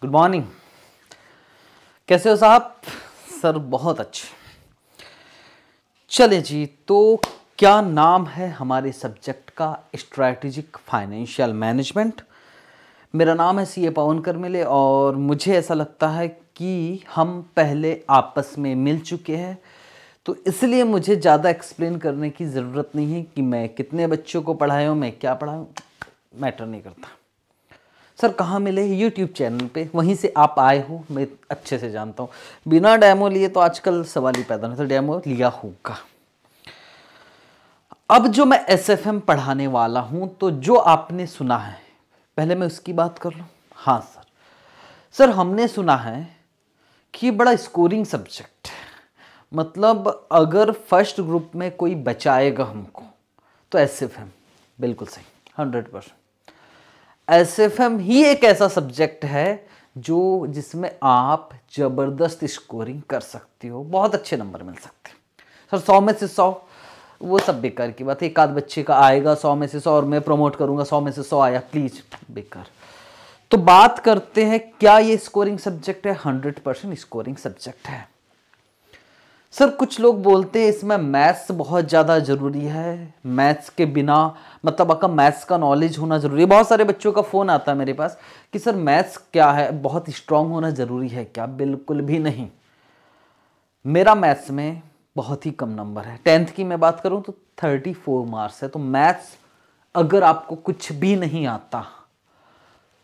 good morning कैसे हो साहब सर बहुत अच्छे चले जी तो क्या नाम है हमारे सब्जेक्ट का स्ट्रैटेजिक फाइनेंशियल मैनेजमेंट मेरा नाम है सी ए पवन करमिले और मुझे ऐसा लगता है कि हम पहले आपस में मिल चुके हैं तो इसलिए मुझे ज़्यादा एक्सप्लेन करने की ज़रूरत नहीं है कि मैं कितने बच्चों को पढ़ाया हूँ मैं क्या पढ़ाऊँ मैटर नहीं करता सर कहाँ मिले यूट्यूब चैनल पे वहीं से आप आए हो मैं अच्छे से जानता हूँ बिना डैमो लिए तो आजकल सवाल ही पैदा नहीं था डैमो लिया होगा अब जो मैं एस एफ एम पढ़ाने वाला हूँ तो जो आपने सुना है पहले मैं उसकी बात कर लूँ हाँ सर सर हमने सुना है कि बड़ा स्कोरिंग सब्जेक्ट है मतलब अगर फर्स्ट ग्रुप में कोई बचाएगा हमको तो एस एफ एम बिल्कुल सही hundred percent S F M ही एक ऐसा सब्जेक्ट है जो जिसमें आप ज़बरदस्त स्कोरिंग कर सकते हो बहुत अच्छे नंबर मिल सकते हैं सर सौ में से सौ वो सब बेकार की बात है एक आध बच्चे का आएगा सौ में से सौ और मैं प्रमोट करूँगा सौ में से सौ आया प्लीज़ बेकार तो बात करते हैं क्या ये स्कोरिंग सब्जेक्ट है हंड्रेड परसेंट स्कोरिंग सब्जेक्ट है सर कुछ लोग बोलते हैं इसमें मैथ्स बहुत ज़्यादा ज़रूरी है मैथ्स के बिना मतलब आपका मैथ्स का नॉलेज होना ज़रूरी है बहुत सारे बच्चों का फ़ोन आता है मेरे पास कि सर मैथ्स क्या है बहुत स्ट्रांग होना ज़रूरी है क्या बिल्कुल भी नहीं मेरा मैथ्स में बहुत ही कम नंबर है टेंथ की मैं बात करूँ तो थर्टी फोर मार्क्स है तो मैथ्स अगर आपको कुछ भी नहीं आता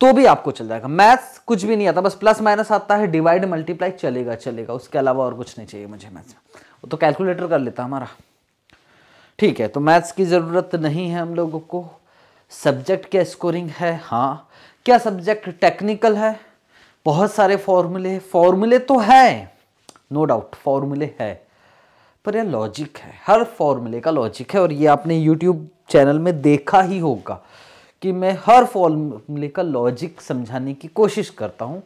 तो भी आपको चल जाएगा मैथ्स कुछ भी नहीं आता बस प्लस माइनस आता है डिवाइड मल्टीप्लाई चलेगा चलेगा उसके अलावा और कुछ नहीं चाहिए मुझे मैथ्स वो तो कैलकुलेटर कर लेता हमारा ठीक है तो मैथ्स की ज़रूरत नहीं है हम लोगों को सब्जेक्ट क्या स्कोरिंग है हाँ क्या सब्जेक्ट टेक्निकल है बहुत सारे फॉर्मूले फॉर्मूले तो है नो डाउट फॉर्मूले है पर यह लॉजिक है हर फॉर्मूले का लॉजिक है और ये आपने यूट्यूब चैनल में देखा ही होगा कि मैं हर फॉर्मूले का लॉजिक समझाने की कोशिश करता हूँ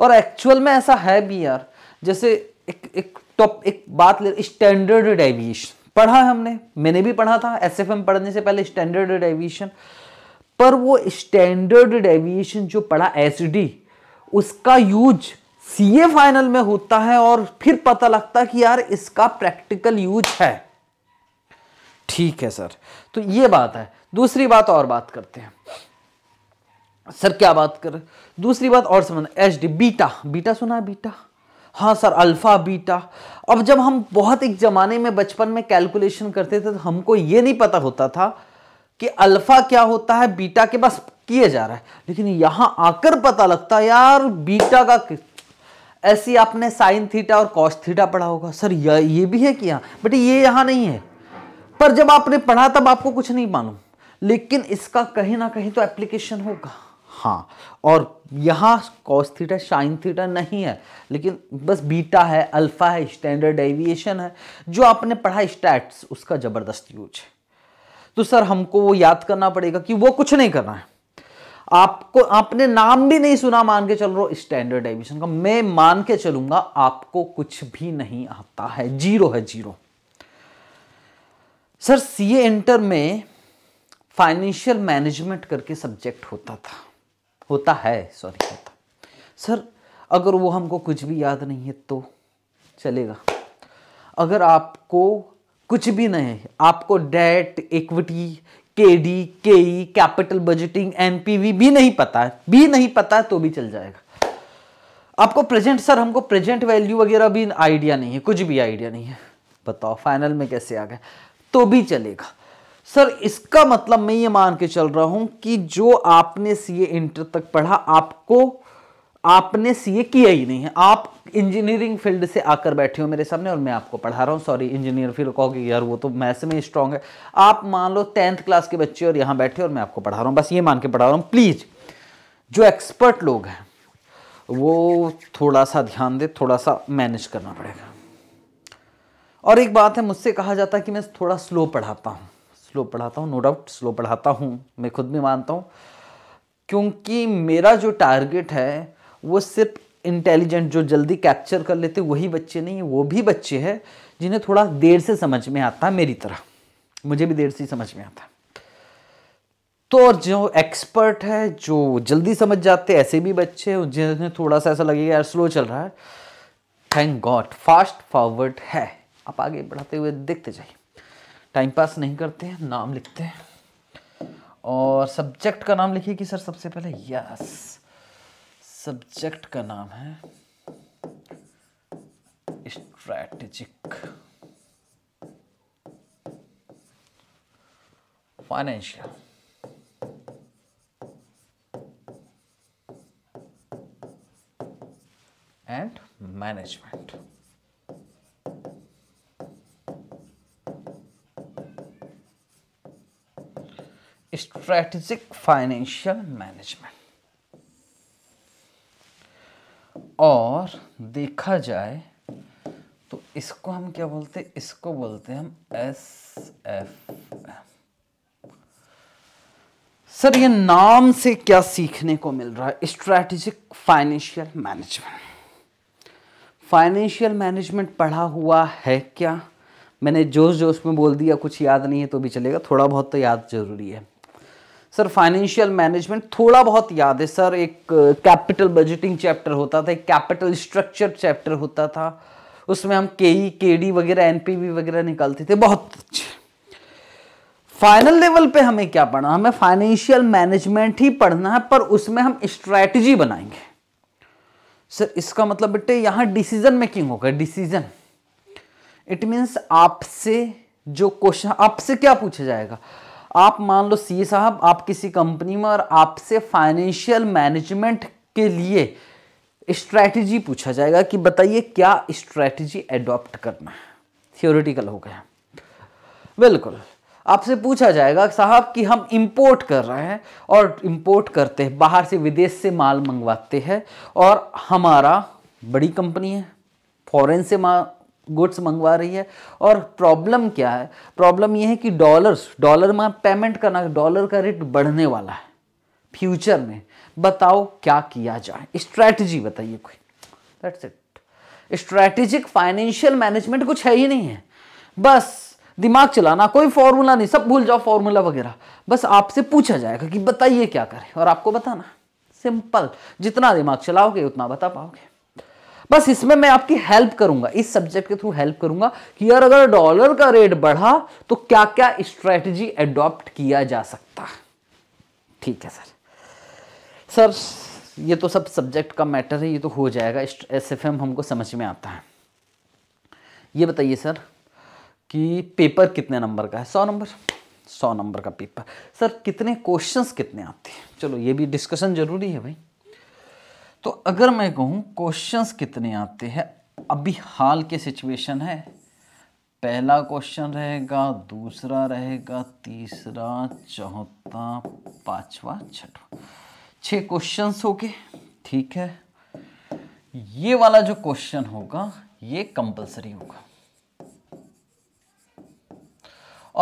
और एक्चुअल में ऐसा है भी यार जैसे एक एक टॉप एक बात ले स्टैंडर्ड डेविएशन पढ़ा है हमने मैंने भी पढ़ा था एस पढ़ने से पहले स्टैंडर्ड डेविएशन पर वो स्टैंडर्ड डेविएशन जो पढ़ा एस उसका यूज ए फाइनल में होता है और फिर पता लगता है कि यार इसका प्रैक्टिकल यूज है ठीक है सर तो ये बात है दूसरी बात और बात करते हैं सर क्या बात कर दूसरी बात और समझ एच डी बीटा बीटा सुना है बीटा हाँ सर अल्फ़ा बीटा अब जब हम बहुत एक ज़माने में बचपन में कैलकुलेशन करते थे तो हमको ये नहीं पता होता था कि अल्फ़ा क्या होता है बीटा के पास किया जा रहा है लेकिन यहाँ आकर पता लगता है यार बीटा का ऐसी आपने साइन थीटा और कॉस्ट थीटा पढ़ा होगा सर ये भी है कि यहाँ बट ये यहाँ नहीं है पर जब आपने पढ़ा तब आपको कुछ नहीं मालूम लेकिन इसका कहीं ना कहीं तो एप्लीकेशन होगा हाँ और यहाँ कॉस थीटा शाइन थीटा नहीं है लेकिन बस बीटा है अल्फा है स्टैंडर्ड एविएशन है जो आपने पढ़ा स्टैट्स उसका ज़बरदस्त यूज है तो सर हमको वो याद करना पड़ेगा कि वो कुछ नहीं करना है आपको आपने नाम भी नहीं सुना मान के चल रहा स्टैंडर्ड एविएशन का मैं मान के चलूंगा आपको कुछ भी नहीं आता है जीरो है जीरो सर सी इंटर में फाइनेंशियल मैनेजमेंट करके सब्जेक्ट होता था होता है सॉरी होता सर अगर वो हमको कुछ भी याद नहीं है तो चलेगा अगर आपको कुछ भी नहीं है आपको डेट इक्विटी के डी के ई कैपिटल बजटिंग एनपीवी भी नहीं पता है भी नहीं पता है तो भी चल जाएगा आपको प्रेजेंट सर हमको प्रेजेंट वैल्यू वगैरह भी आइडिया नहीं है कुछ भी आइडिया नहीं है बताओ फाइनल में कैसे आ गए तो भी चलेगा सर इसका मतलब मैं ये मान के चल रहा हूं कि जो आपने सीए इंटर तक पढ़ा आपको आपने सीए किया ही नहीं है आप इंजीनियरिंग फील्ड से आकर बैठे हो मेरे सामने और मैं आपको पढ़ा रहा हूं सॉरी इंजीनियर फील्ड कहोगे यार वो तो मैथ्स में स्ट्रांग है आप मान लो टेंथ क्लास के बच्चे और यहां बैठे और मैं आपको पढ़ा रहा हूं बस ये मान के पढ़ा रहा हूं प्लीज़ जो एक्सपर्ट लोग हैं वो थोड़ा सा ध्यान दे थोड़ा सा मैनेज करना पड़ेगा और एक बात है मुझसे कहा जाता है कि मैं थोड़ा स्लो पढ़ाता हूँ स्लो पढ़ाता हूँ नो डाउट स्लो पढ़ाता हूँ मैं खुद भी मानता हूँ क्योंकि मेरा जो टारगेट है वो सिर्फ इंटेलिजेंट जो जल्दी कैप्चर कर लेते वही बच्चे नहीं वो भी बच्चे हैं जिन्हें थोड़ा देर से समझ में आता है मेरी तरह मुझे भी देर से ही समझ में आता तो और जो एक्सपर्ट है जो जल्दी समझ जाते ऐसे भी बच्चे जिन्हें थोड़ा सा ऐसा लगेगा यार स्लो चल रहा है थैंक गॉड फास्ट फॉरवर्ड है आप आगे बढ़ाते हुए देखते जाइए टाइम पास नहीं करते हैं नाम लिखते हैं और सब्जेक्ट का नाम लिखिए कि सर सबसे पहले यस सब्जेक्ट का नाम है strategic financial and management strategic financial management और देखा जाए तो इसको हम क्या बोलते हैं इसको बोलते हैं हम एस एफ एम सर ये नाम से क्या सीखने को मिल रहा है strategic financial management financial management पढ़ा हुआ है क्या मैंने जोश जोश में बोल दिया कुछ याद नहीं है तो भी चलेगा थोड़ा बहुत तो याद जरूरी है सर फाइनेंशियल मैनेजमेंट थोड़ा बहुत याद है सर एक कैपिटल बजटिंग चैप्टर होता था एक कैपिटल स्ट्रक्चर चैप्टर होता था उसमें हम के ई के डी वगैरह एन पी वी वगैरह निकालते थे बहुत अच्छे फाइनल लेवल पे हमें क्या पढ़ना हमें फाइनेंशियल मैनेजमेंट ही पढ़ना है पर उसमें हम स्ट्रैटेजी बनाएंगे सर इसका मतलब बेटे यहां डिसीजन मेकिंग होगा डिसीजन इट मीन्स आपसे जो क्वेश्चन आपसे क्या पूछा जाएगा आप मान लो सी साहब आप किसी कंपनी में और आपसे फाइनेंशियल मैनेजमेंट के लिए स्ट्रैटेजी पूछा जाएगा कि बताइए क्या स्ट्रैटेजी एडॉप्ट करना है थियोरिटिकल हो गया बिल्कुल आपसे पूछा जाएगा साहब कि हम इंपोर्ट कर रहे हैं और इंपोर्ट करते हैं बाहर से विदेश से माल मंगवाते हैं और हमारा बड़ी कंपनी है फॉरेन से माल गुड्स मंगवा रही है और प्रॉब्लम क्या है प्रॉब्लम यह है कि डॉलर्स डॉलर में पेमेंट करना डॉलर का रेट बढ़ने वाला है फ्यूचर में बताओ क्या किया जाए स्ट्रैटेजी बताइए कोई that's it strategic financial management कुछ है ही नहीं है बस दिमाग चलाना कोई फॉर्मूला नहीं सब भूल जाओ फॉर्मूला वगैरह बस आपसे पूछा जाएगा कि बताइए क्या करें और आपको बताना सिंपल जितना दिमाग चलाओगे उतना बता पाओगे बस इसमें मैं आपकी हेल्प करूंगा इस सब्जेक्ट के थ्रू हेल्प करूंगा कि यार अगर डॉलर का रेट बढ़ा तो क्या क्या स्ट्रेटजी एडॉप्ट किया जा सकता है ठीक है सर सर ये तो सब सब्जेक्ट का मैटर है ये तो हो जाएगा एस एफ एम हमको समझ में आता है ये बताइए सर कि पेपर कितने नंबर का है सौ नंबर सौ नंबर का पेपर सर कितने क्वेश्चंस कितने आते हैं चलो ये भी डिस्कशन ज़रूरी है भाई तो अगर मैं कहूँ क्वेश्चंस कितने आते हैं अभी हाल के सिचुएशन है पहला क्वेश्चन रहेगा दूसरा रहेगा तीसरा चौथा पांचवा छठवा छह क्वेश्चंस हो गए ठीक है ये वाला जो क्वेश्चन होगा ये कंपलसरी होगा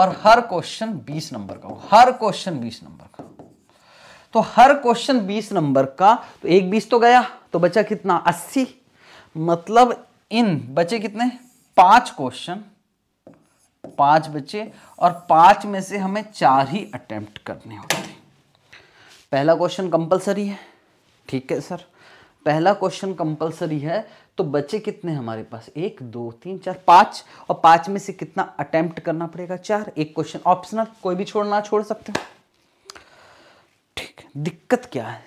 और हर क्वेश्चन 20 नंबर का होगा हर क्वेश्चन 20 नंबर तो हर क्वेश्चन 20 नंबर का तो एक 20 तो गया तो बचा कितना 80 मतलब इन बचे कितने पांच क्वेश्चन पांच बचे और पांच में से हमें चार ही अटेम्प्ट करने होते हैं पहला क्वेश्चन कंपलसरी है ठीक है सर पहला क्वेश्चन कंपलसरी है तो बचे कितने हमारे पास एक दो तीन चार पांच और पांच में से कितना अटेम्प्ट करना पड़ेगा चार एक क्वेश्चन ऑप्शनल कोई भी छोड़ना छोड़ सकते हो दिक्कत क्या है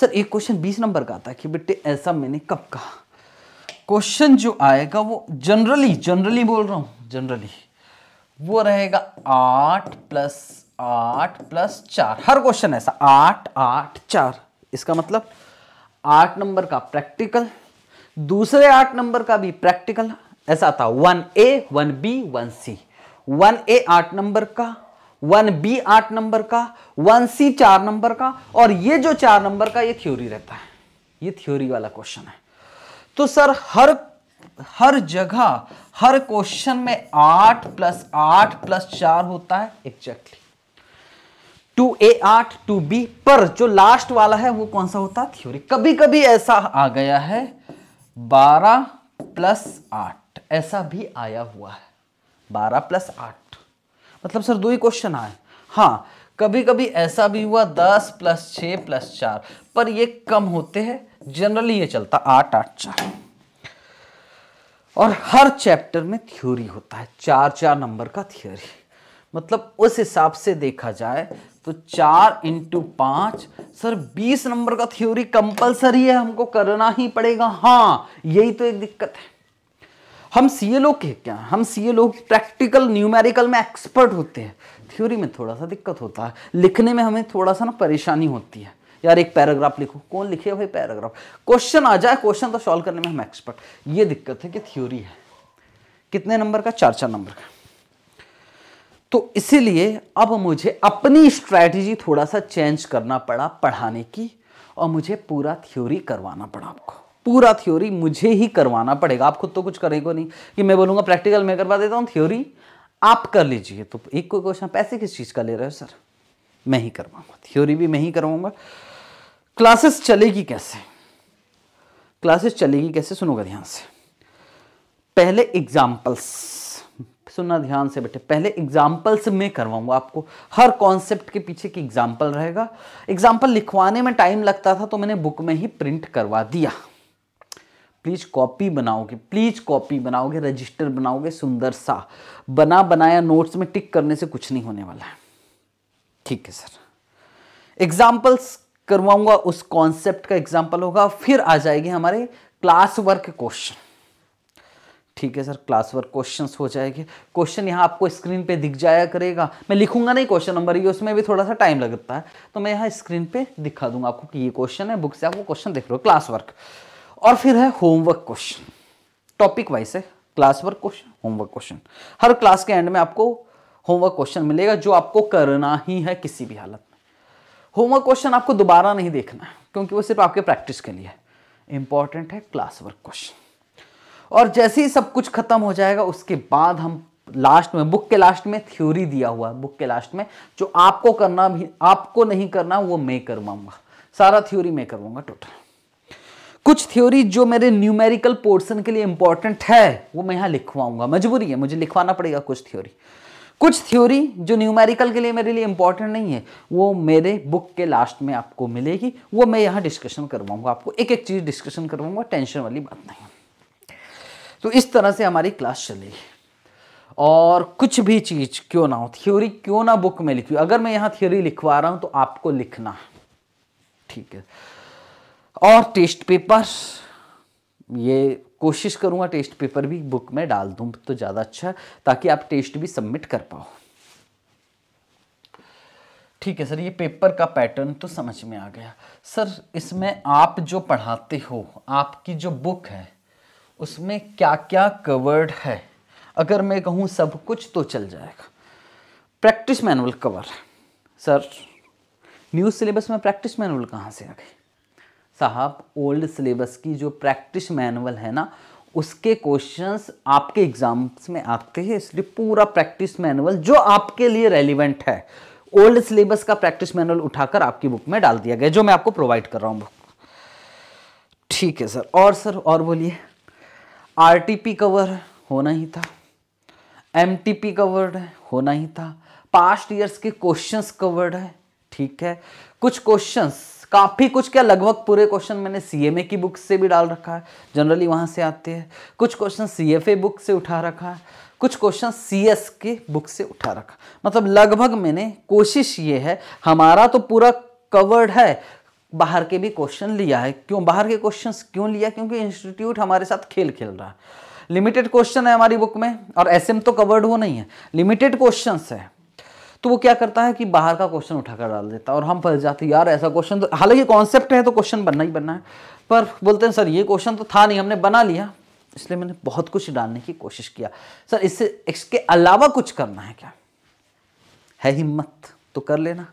सर एक क्वेश्चन बीस नंबर का आता है कि बेटे ऐसा मैंने कब कहा क्वेश्चन जो आएगा वो जनरली जनरली बोल रहा हूं जनरली वो रहेगा आठ प्लस आठ प्लस चार हर क्वेश्चन ऐसा आठ आठ चार इसका मतलब आठ नंबर का प्रैक्टिकल दूसरे आठ नंबर का भी प्रैक्टिकल ऐसा आता one A one B one C one A आठ नंबर का वन बी आठ नंबर का वन सी चार नंबर का और ये जो चार नंबर का ये थ्योरी रहता है ये थ्योरी वाला क्वेश्चन है तो सर हर हर जगह हर क्वेश्चन में आठ प्लस आठ प्लस चार होता है एग्जैक्टली टू ए आठ टू बी पर जो लास्ट वाला है वो कौन सा होता है थ्योरी कभी कभी ऐसा आ गया है बारह प्लस आठ ऐसा भी आया हुआ है बारह प्लस आठ मतलब सर दो ही क्वेश्चन आए हाँ कभी कभी ऐसा भी हुआ दस प्लस छ प्लस चार पर ये कम होते हैं जनरली ये चलता आठ आठ चार और हर चैप्टर में थ्योरी होता है चार चार नंबर का थ्योरी मतलब उस हिसाब से देखा जाए तो चार इंटू पांच सर बीस नंबर का थ्योरी कंपलसरी है हमको करना ही पड़ेगा हाँ यही तो एक दिक्कत है हम सी ए लोग क्या हम सी ए लोग प्रैक्टिकल न्यूमेरिकल में एक्सपर्ट होते हैं थ्योरी में थोड़ा सा दिक्कत होता है लिखने में हमें थोड़ा सा ना परेशानी होती है यार एक पैराग्राफ लिखो कौन लिखे भाई पैराग्राफ क्वेश्चन आ जाए क्वेश्चन तो सॉल्व करने में हम एक्सपर्ट ये दिक्कत है कि थ्योरी है कितने नंबर का चार चार नंबर का तो इसीलिए अब मुझे अपनी स्ट्रैटेजी थोड़ा सा चेंज करना पड़ा पढ़ाने की और मुझे पूरा थ्योरी करवाना पड़ा आपको पूरा थ्योरी मुझे ही करवाना पड़ेगा आप खुद तो कुछ करेगा नहीं कि मैं बोलूँगा प्रैक्टिकल मैं करवा देता हूँ थ्योरी आप कर लीजिए तो एक कोई क्वेश्चन पैसे किस चीज़ का ले रहे हो सर मैं ही करवाऊंगा थ्योरी भी मैं ही करवाऊंगा क्लासेस चलेगी कैसे क्लासेस चलेगी कैसे सुनोगा ध्यान से पहले एग्जाम्पल्स सुनना ध्यान से बैठे पहले एग्जाम्पल्स में करवाऊंगा आपको हर कॉन्सेप्ट के पीछे की एग्जाम्पल रहेगा एग्जाम्पल लिखवाने में टाइम लगता था तो मैंने बुक में ही प्रिंट करवा दिया प्लीज़ कॉपी बनाओगे प्लीज़ कॉपी बनाओगे रजिस्टर बनाओगे सुंदर सा बना बनाया नोट्स में टिक करने से कुछ नहीं होने वाला है ठीक है सर एग्जाम्पल्स करवाऊंगा उस कॉन्सेप्ट का एग्जाम्पल होगा फिर आ जाएगी हमारे क्लास वर्क क्वेश्चन ठीक है सर क्लास वर्क क्वेश्चन हो जाएंगे क्वेश्चन यहाँ आपको स्क्रीन पे दिख जाया करेगा मैं लिखूंगा नहीं क्वेश्चन नंबर ये उसमें भी थोड़ा सा टाइम लगता है तो मैं यहाँ स्क्रीन पे दिखा दूंगा आपको कि ये क्वेश्चन है बुक से आपको क्वेश्चन देख लो क्लास वर्क और फिर है होमवर्क क्वेश्चन टॉपिक वाइज है class work question homework question हर क्लास के एंड में आपको होमवर्क क्वेश्चन मिलेगा जो आपको करना ही है किसी भी हालत में होमवर्क क्वेश्चन आपको दोबारा नहीं देखना है क्योंकि वो सिर्फ आपके प्रैक्टिस के लिए है इंपॉर्टेंट है क्लास वर्क क्वेश्चन और जैसे ही सब कुछ खत्म हो जाएगा उसके बाद हम लास्ट में बुक के लास्ट में थ्योरी दिया हुआ है बुक के लास्ट में जो आपको करना भी आपको नहीं करना वो मैं करवाऊंगा सारा थ्योरी मैं करवाऊंगा टोटल कुछ थ्योरी जो मेरे न्यूमेरिकल पोर्शन के लिए इंपॉर्टेंट है वो मैं यहाँ लिखवाऊंगा मजबूरी है मुझे लिखवाना पड़ेगा कुछ थ्योरी कुछ थ्योरी जो न्यूमेरिकल के लिए मेरे लिए इंपॉर्टेंट नहीं है वो मेरे बुक के लास्ट में आपको मिलेगी वो मैं यहाँ डिस्कशन करवाऊंगा आपको एक एक चीज़ डिस्कशन करवाऊंगा टेंशन वाली बात नहीं तो इस तरह से हमारी क्लास चलेगी और कुछ भी चीज़ क्यों ना हो थ्योरी क्यों ना बुक में लिखी अगर मैं यहाँ थ्योरी लिखवा रहा हूँ तो आपको लिखना ठीक है और टेस्ट पेपर ये कोशिश करूँगा टेस्ट पेपर भी बुक में डाल दूँ तो ज़्यादा अच्छा ताकि आप टेस्ट भी सबमिट कर पाओ ठीक है सर ये पेपर का पैटर्न तो समझ में आ गया सर इसमें आप जो पढ़ाते हो आपकी जो बुक है उसमें क्या क्या कवर्ड है अगर मैं कहूँ सब कुछ तो चल जाएगा practice manual cover sir news syllabus में प्रैक्टिस मैनुअल कहाँ से आ गई साहब ओल्ड सिलेबस की जो प्रैक्टिस मैनुअल है ना उसके क्वेश्चंस आपके एग्जाम्स में आते हैं इसलिए पूरा प्रैक्टिस मैनुअल जो आपके लिए रेलिवेंट है ओल्ड सिलेबस का प्रैक्टिस मैनुअल उठाकर आपकी बुक में डाल दिया गया जो मैं आपको प्रोवाइड कर रहा हूँ बुक ठीक है सर और सर और बोलिए आर कवर होना ही था पी कवर्ड है होना ही था पास्ट ईयर्स के क्वेश्चंस कवर्ड है ठीक है कुछ क्वेश्चंस काफ़ी कुछ क्या लगभग पूरे क्वेश्चन मैंने सीएमए की बुक से भी डाल रखा है जनरली वहाँ से आते हैं कुछ क्वेश्चन ए बुक से उठा रखा है कुछ क्वेश्चन एस के बुक से उठा रखा मतलब लगभग मैंने कोशिश ये है हमारा तो पूरा कवर्ड है बाहर के भी क्वेश्चन लिया है क्यों बाहर के क्वेश्चंस क्यों लिया क्योंकि इंस्टीट्यूट हमारे साथ खेल खेल रहा है लिमिटेड क्वेश्चन है हमारी बुक में और एसएम तो कवर्ड वो नहीं है लिमिटेड क्वेश्चंस है तो वो क्या करता है कि बाहर का क्वेश्चन उठाकर डाल देता है और हम फंस जाते यार ऐसा क्वेश्चन तो हालांकि कॉन्सेप्ट है तो क्वेश्चन बनना ही बनना है पर बोलते हैं सर ये क्वेश्चन तो था नहीं हमने बना लिया इसलिए मैंने बहुत कुछ डालने की कोशिश किया सर इससे इसके अलावा कुछ करना है क्या है हिम्मत तो कर लेना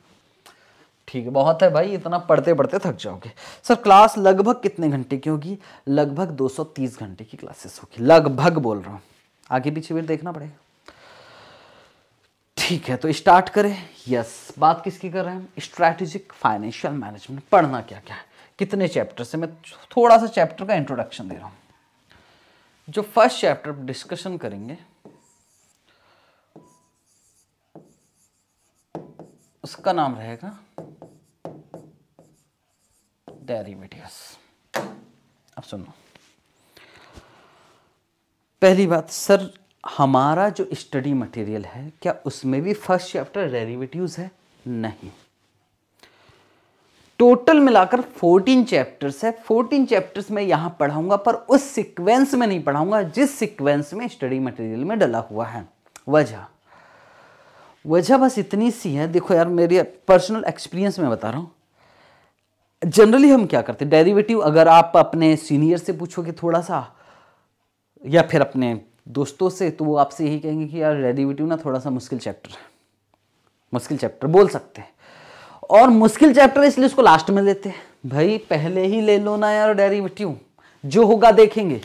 ठीक है बहुत है भाई इतना पढ़ते पढ़ते थक जाओगे सर क्लास लगभग कितने घंटे की होगी लगभग 230 घंटे की क्लासेस होगी लगभग बोल रहा हूँ आगे पीछे भी देखना पड़ेगा ठीक है तो स्टार्ट करें यस बात किसकी कर रहे हैं स्ट्रैटेजिक फाइनेंशियल मैनेजमेंट पढ़ना क्या क्या है कितने चैप्टर से मैं थोड़ा सा चैप्टर का इंट्रोडक्शन दे रहा हूँ जो फर्स्ट चैप्टर डिस्कशन करेंगे उसका नाम रहेगा डेरिवेटिव्स अब सुनो पहली बात सर हमारा जो स्टडी मटेरियल है क्या उसमें भी फर्स्ट चैप्टर डेरिवेटिव्स है नहीं टोटल मिलाकर 14 चैप्टर्स है 14 चैप्टर्स में यहां पढ़ाऊंगा पर उस सीक्वेंस में नहीं पढ़ाऊंगा जिस सीक्वेंस में स्टडी मटेरियल में डला हुआ है वजह वजह बस इतनी सी है देखो यार मेरी पर्सनल एक्सपीरियंस में बता रहा हूं जनरली हम क्या करते हैं डेरिवेटिव अगर आप अपने सीनियर से पूछोगे थोड़ा सा या फिर अपने दोस्तों से तो वो आपसे यही कहेंगे कि यार रेडिविटिव ना थोड़ा सा मुश्किल चैप्टर है मुश्किल चैप्टर बोल सकते हैं और मुश्किल चैप्टर इसलिए उसको लास्ट में लेते हैं भाई पहले ही ले लो ना यार डेरिवेटिव जो होगा देखेंगे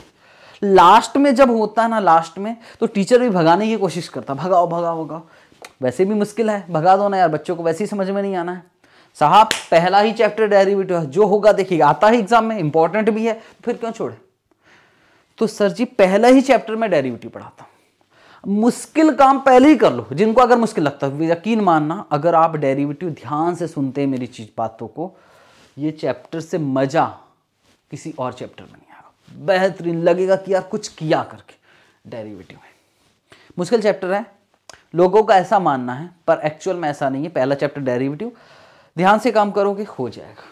लास्ट में जब होता है ना लास्ट में तो टीचर भी भगाने की कोशिश करता भगाओ भगाओ भगाओ वैसे भी मुश्किल है भगा दो ना यार बच्चों को वैसे ही समझ में नहीं आना है साहब पहला ही चैप्टर डेरिवेटिव है जो होगा देखिएगा आता है एग्जाम में इंपॉर्टेंट भी है तो फिर क्यों छोड़े तो सर जी पहला ही चैप्टर में डेरिवेटिव पढ़ाता हूँ मुश्किल काम पहले ही कर लो जिनको अगर मुश्किल लगता है यकीन मानना अगर आप डेरिवेटिव ध्यान से सुनते हैं मेरी चीज बातों को ये चैप्टर से मज़ा किसी और चैप्टर में नहीं आएगा बेहतरीन लगेगा कि यार कुछ किया करके डेरिवेटिव में मुश्किल चैप्टर है लोगों का ऐसा मानना है पर एक्चुअल में ऐसा नहीं है पहला चैप्टर डेरिवेटिव ध्यान से काम करोगे हो जाएगा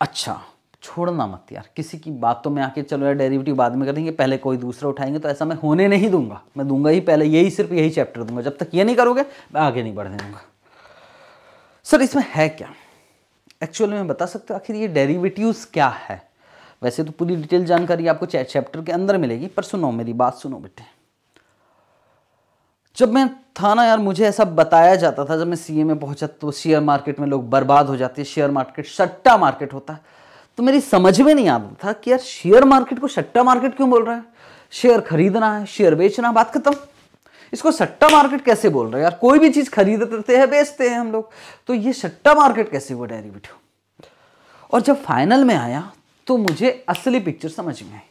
अच्छा छोड़ना मत यार किसी की बातों तो में आके चलो यार डेरिवेटिव बाद में करेंगे पहले कोई दूसरा उठाएंगे तो ऐसा मैं होने नहीं दूंगा मैं दूंगा ही पहले यही सिर्फ यही चैप्टर दूंगा जब तक ये नहीं करोगे मैं आगे नहीं बढ़ने दूंगा सर इसमें है क्या एक्चुअल में बता सकते हो आखिर ये डेरिवेटिव्स क्या है वैसे तो पूरी डिटेल जानकारी आपको चैप्टर के अंदर मिलेगी पर सुनो मेरी बात सुनो बेटे जब मैं था ना यार मुझे ऐसा बताया जाता था जब मैं सीए में पहुंचा तो शेयर मार्केट में लोग बर्बाद हो जाते हैं शेयर मार्केट सट्टा मार्केट होता है तो मेरी समझ में नहीं आता था कि यार शेयर मार्केट को सट्टा मार्केट क्यों बोल रहा है शेयर खरीदना है शेयर बेचना बात खत्म इसको सट्टा मार्केट कैसे बोल रहे हैं यार कोई भी चीज़ खरीदते हैं बेचते हैं हम लोग तो ये सट्टा मार्केट कैसे हुआ डेरिवेटिव और जब फाइनल में आया तो मुझे असली पिक्चर समझ में आई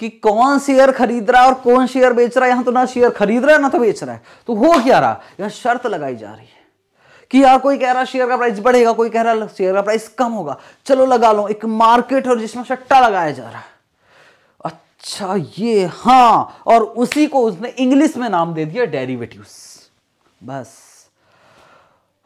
कि कौन शेयर खरीद रहा है और कौन शेयर बेच रहा है यहां तो ना शेयर खरीद रहा है ना तो बेच रहा है तो हो क्या रहा यहां शर्त लगाई जा रही है कि यार हाँ, कोई कह रहा शेयर का प्राइस बढ़ेगा कोई कह रहा शेयर का प्राइस कम होगा चलो लगा लो एक मार्केट और जिसमें सट्टा लगाया जा रहा है अच्छा ये हाँ और उसी को उसने इंग्लिश में नाम दे दिया डेरिवेटिव्स बस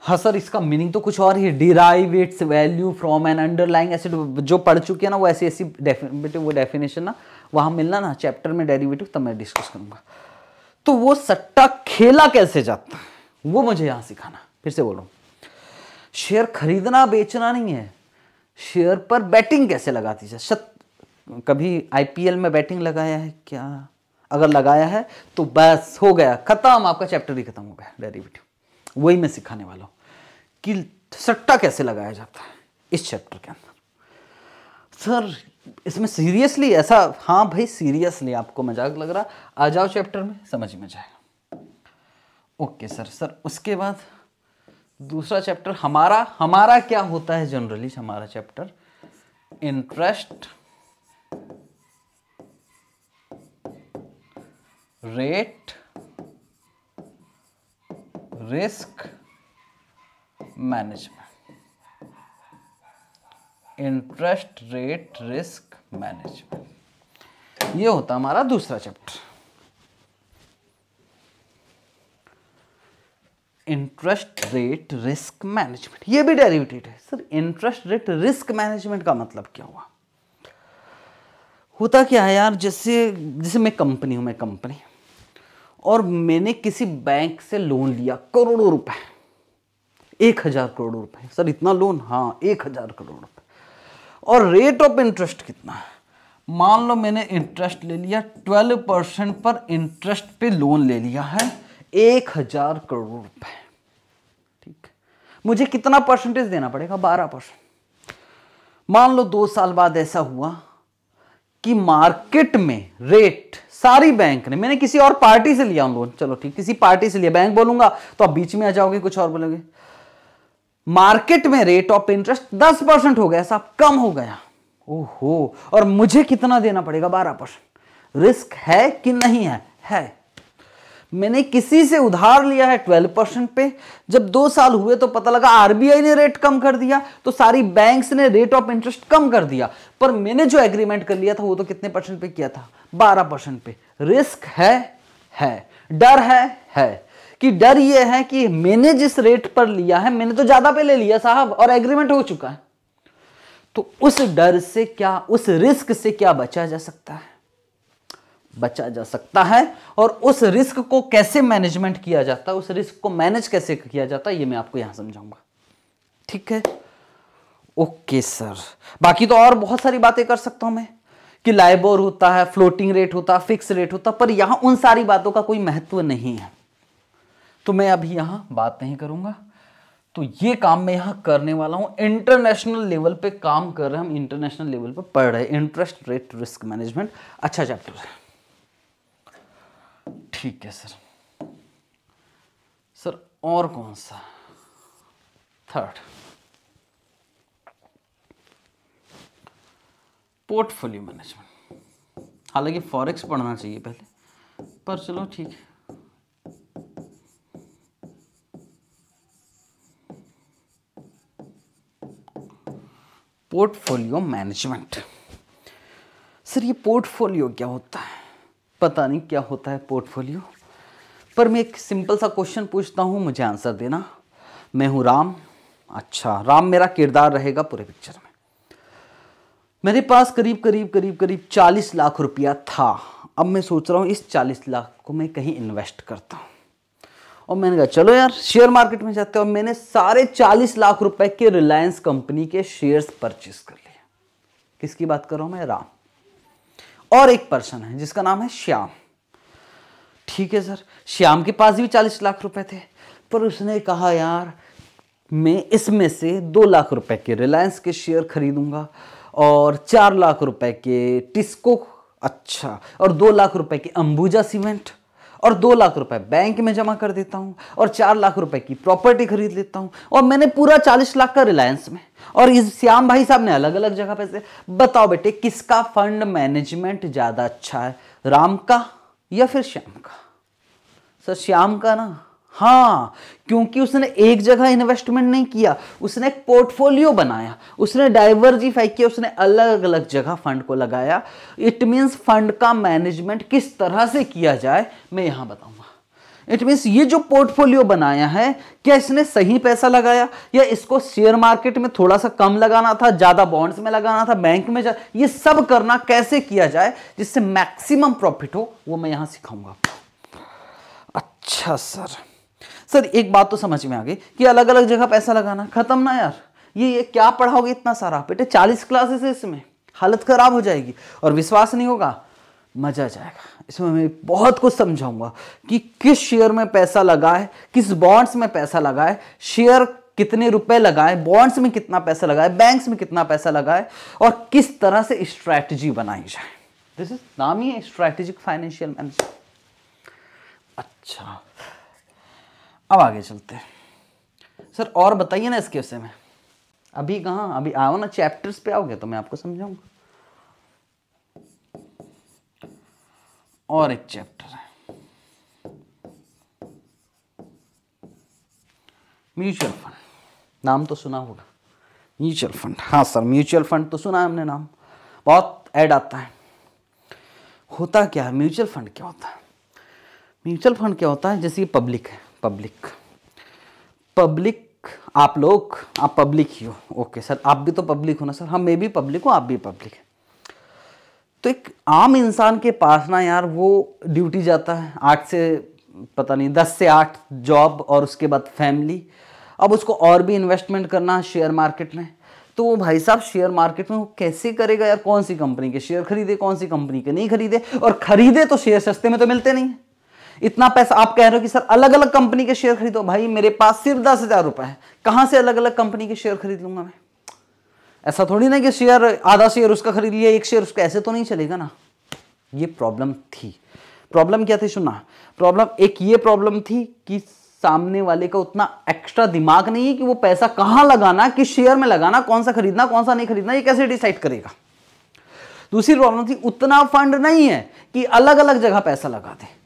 हाँ सर इसका मीनिंग तो कुछ और ही derive its value from an underlying ऐसे जो पढ़ चुके हैं ना वो ऐसी ऐसी डेफिनेटिव वो डेफिनेशन ना वहाँ मिलना ना चैप्टर में डेरिवेटिव तब मैं डिस्कस करूँगा तो वो सट्टा खेला कैसे जाता है वो मुझे यहाँ सिखाना फिर से बोल रहा हूँ शेयर खरीदना बेचना नहीं है शेयर पर बैटिंग कैसे लगाती है सत कभी आईपीएल में बैटिंग लगाया है क्या अगर लगाया है तो बस हो गया खत्म आपका चैप्टर ही खत्म हो गया डेरिवेटिव वही मैं सिखाने वाला हूँ कि सट्टा कैसे लगाया जाता है इस चैप्टर के अंदर सर इसमें सीरियसली ऐसा हाँ भाई सीरियसली आपको मजाक लग रहा आ जाओ चैप्टर में समझ में जाएगा ओके सर सर उसके बाद दूसरा चैप्टर हमारा हमारा क्या होता है जनरली हमारा chapter interest rate risk management interest rate risk management ये होता हमारा दूसरा chapter interest rate risk management ये भी डेरिवेटिव है sir interest rate risk management का मतलब क्या हुआ होता क्या है यार जैसे जैसे मैं कंपनी हूं मैं कंपनी और मैंने किसी बैंक से लोन लिया करोड़ों रुपए एक हजार करोड़ रुपए सर इतना लोन हाँ एक हजार करोड़ रुपए और रेट ऑफ इंटरेस्ट कितना है मान लो मैंने इंटरेस्ट ले लिया ट्वेल्व परसेंट पर इंटरेस्ट पे लोन ले लिया है एक हजार करोड़ रुपए ठीक मुझे कितना परसेंटेज देना पड़ेगा बारह परसेंट मान लो दो साल बाद ऐसा हुआ कि मार्केट में रेट सारी बैंक ने मैंने किसी और पार्टी से लिया लोन चलो ठीक किसी पार्टी से लिया बैंक बोलूंगा तो आप बीच में आ जाओगे कुछ और बोलोगे मार्केट में रेट ऑफ इंटरेस्ट दस परसेंट हो गया साहब कम हो गया ओहो और मुझे कितना देना पड़ेगा बारह परसेंट रिस्क है कि नहीं है है मैंने किसी से उधार लिया है 12 परसेंट पे जब दो साल हुए तो पता लगा आरबीआई ने रेट कम कर दिया तो सारी बैंक्स ने रेट ऑफ इंटरेस्ट कम कर दिया पर मैंने जो एग्रीमेंट कर लिया था वो तो कितने परसेंट पे किया था 12 परसेंट पे रिस्क है है डर है है कि डर ये है कि मैंने जिस रेट पर लिया है मैंने तो ज्यादा पे ले लिया साहब और एग्रीमेंट हो चुका है तो उस डर से क्या उस रिस्क से क्या बचा जा सकता है बचा जा सकता है और उस रिस्क को कैसे मैनेजमेंट किया जाता है उस रिस्क को मैनेज कैसे किया जाता है ये मैं आपको यहां समझाऊंगा ठीक है ओके सर बाकी तो और बहुत सारी बातें कर सकता हूं मैं कि लाइबोर होता है फ्लोटिंग रेट होता है फिक्स रेट होता है पर यहां उन सारी बातों का कोई महत्व नहीं है तो मैं अभी यहां बात नहीं करूंगा तो ये काम मैं यहां करने वाला हूं इंटरनेशनल लेवल पे काम कर रहे हैं हम इंटरनेशनल लेवल पे पढ़ रहे हैं इंटरेस्ट रेट रिस्क मैनेजमेंट अच्छा चैप्टर है ठीक है सर सर और कौन सा थर्ड पोर्टफोलियो मैनेजमेंट हालांकि फॉरेक्स पढ़ना चाहिए पहले पर चलो ठीक है पोर्टफोलियो मैनेजमेंट सर ये पोर्टफोलियो क्या होता है पता नहीं क्या होता है पोर्टफोलियो पर मैं एक सिंपल सा क्वेश्चन पूछता हूँ मुझे आंसर देना मैं हूँ राम अच्छा राम मेरा किरदार रहेगा पूरे पिक्चर में मेरे पास करीब करीब करीब करीब चालीस लाख रुपया था अब मैं सोच रहा हूँ इस चालीस लाख को मैं कहीं इन्वेस्ट करता हूँ और मैंने कहा चलो यार शेयर मार्केट में जाते हैं और मैंने सारे चालीस लाख रुपए के रिलायंस कंपनी के शेयर्स परचेस कर लिए किसकी बात कर रहा हूँ मैं राम और एक पर्सन है जिसका नाम है श्याम ठीक है सर श्याम के पास भी चालीस लाख रुपए थे पर उसने कहा यार मैं इसमें से दो लाख रुपए के रिलायंस के शेयर खरीदूंगा और चार लाख रुपए के टिस्को अच्छा और दो लाख रुपए के अंबुजा सीमेंट और दो लाख रुपए बैंक में जमा कर देता हूँ और चार लाख रुपए की प्रॉपर्टी खरीद लेता हूँ और मैंने पूरा चालीस लाख का रिलायंस में और इस श्याम भाई साहब ने अलग अलग जगह पैसे बताओ बेटे किसका फंड मैनेजमेंट ज़्यादा अच्छा है राम का या फिर श्याम का सर श्याम का ना हाँ क्योंकि उसने एक जगह इन्वेस्टमेंट नहीं किया उसने एक पोर्टफोलियो बनाया उसने डाइवर्जिफाई किया उसने अलग अलग जगह फंड को लगाया इट मीन्स फंड का मैनेजमेंट किस तरह से किया जाए मैं यहां बताऊंगा इट मीन्स ये जो पोर्टफोलियो बनाया है क्या इसने सही पैसा लगाया या इसको शेयर मार्केट में थोड़ा सा कम लगाना था ज़्यादा बॉन्ड्स में लगाना था बैंक में जा ये सब करना कैसे किया जाए जिससे मैक्सिमम प्रॉफिट हो वो मैं यहां सिखाऊंगा अच्छा सर सर एक बात तो समझ में आ गई कि अलग अलग जगह पैसा लगाना खत्म ना यार ये ये क्या पढ़ाओगे इतना सारा बेटे चालीस क्लासेस है इसमें हालत खराब हो जाएगी और विश्वास नहीं होगा मजा जाएगा इसमें मैं बहुत कुछ समझाऊंगा कि किस शेयर में पैसा लगाए किस बॉन्ड्स में पैसा लगाए शेयर कितने रुपए लगाए बॉन्ड्स में कितना पैसा लगाए बैंक्स में कितना पैसा लगाए और किस तरह से स्ट्रैटेजी बनाई जाए दिस इज नाम ही स्ट्रैटेजिक फाइनेंशियल मैनेजमेंट अच्छा अब आगे चलते हैं सर और बताइए ना इसके विषय में अभी कहाँ अभी आओ ना चैप्टर्स पे आओगे तो मैं आपको समझाऊंगा और एक चैप्टर है म्यूचुअल फंड नाम तो सुना होगा म्यूचुअल फंड हाँ सर म्यूचुअल फंड तो सुना है हमने नाम बहुत ऐड आता है होता क्या है म्यूचुअल फंड क्या होता है म्यूचुअल फंड क्या होता है जैसे पब्लिक है पब्लिक पब्लिक आप लोग आप पब्लिक ही हो ओके सर आप भी तो पब्लिक हो ना सर हम हाँ, मैं भी पब्लिक हूँ आप भी पब्लिक है तो एक आम इंसान के पास ना यार वो ड्यूटी जाता है आठ से पता नहीं दस से आठ जॉब और उसके बाद फैमिली अब उसको और भी इन्वेस्टमेंट करना है शेयर मार्केट में तो वो भाई साहब शेयर मार्केट में वो कैसे करेगा यार कौन सी कंपनी के शेयर खरीदे कौन सी कंपनी के नहीं खरीदे और खरीदे तो शेयर सस्ते में तो मिलते नहीं इतना पैसा आप कह रहे हो कि सर अलग अलग कंपनी के शेयर खरीदो भाई मेरे पास सिर्फ दस हज़ार रुपए है कहां से अलग अलग कंपनी के शेयर खरीद लूंगा मैं ऐसा थोड़ी ना कि शेयर आधा शेयर उसका खरीद लिया एक शेयर उसका ऐसे तो नहीं चलेगा ना ये प्रॉब्लम थी प्रॉब्लम क्या थी सुना प्रॉब्लम एक ये प्रॉब्लम थी कि सामने वाले का उतना एक्स्ट्रा दिमाग नहीं है कि वो पैसा कहाँ लगाना किस शेयर में लगाना कौन सा खरीदना कौन सा नहीं खरीदना ये कैसे डिसाइड करेगा दूसरी प्रॉब्लम थी उतना फंड नहीं है कि अलग अलग जगह पैसा लगा दे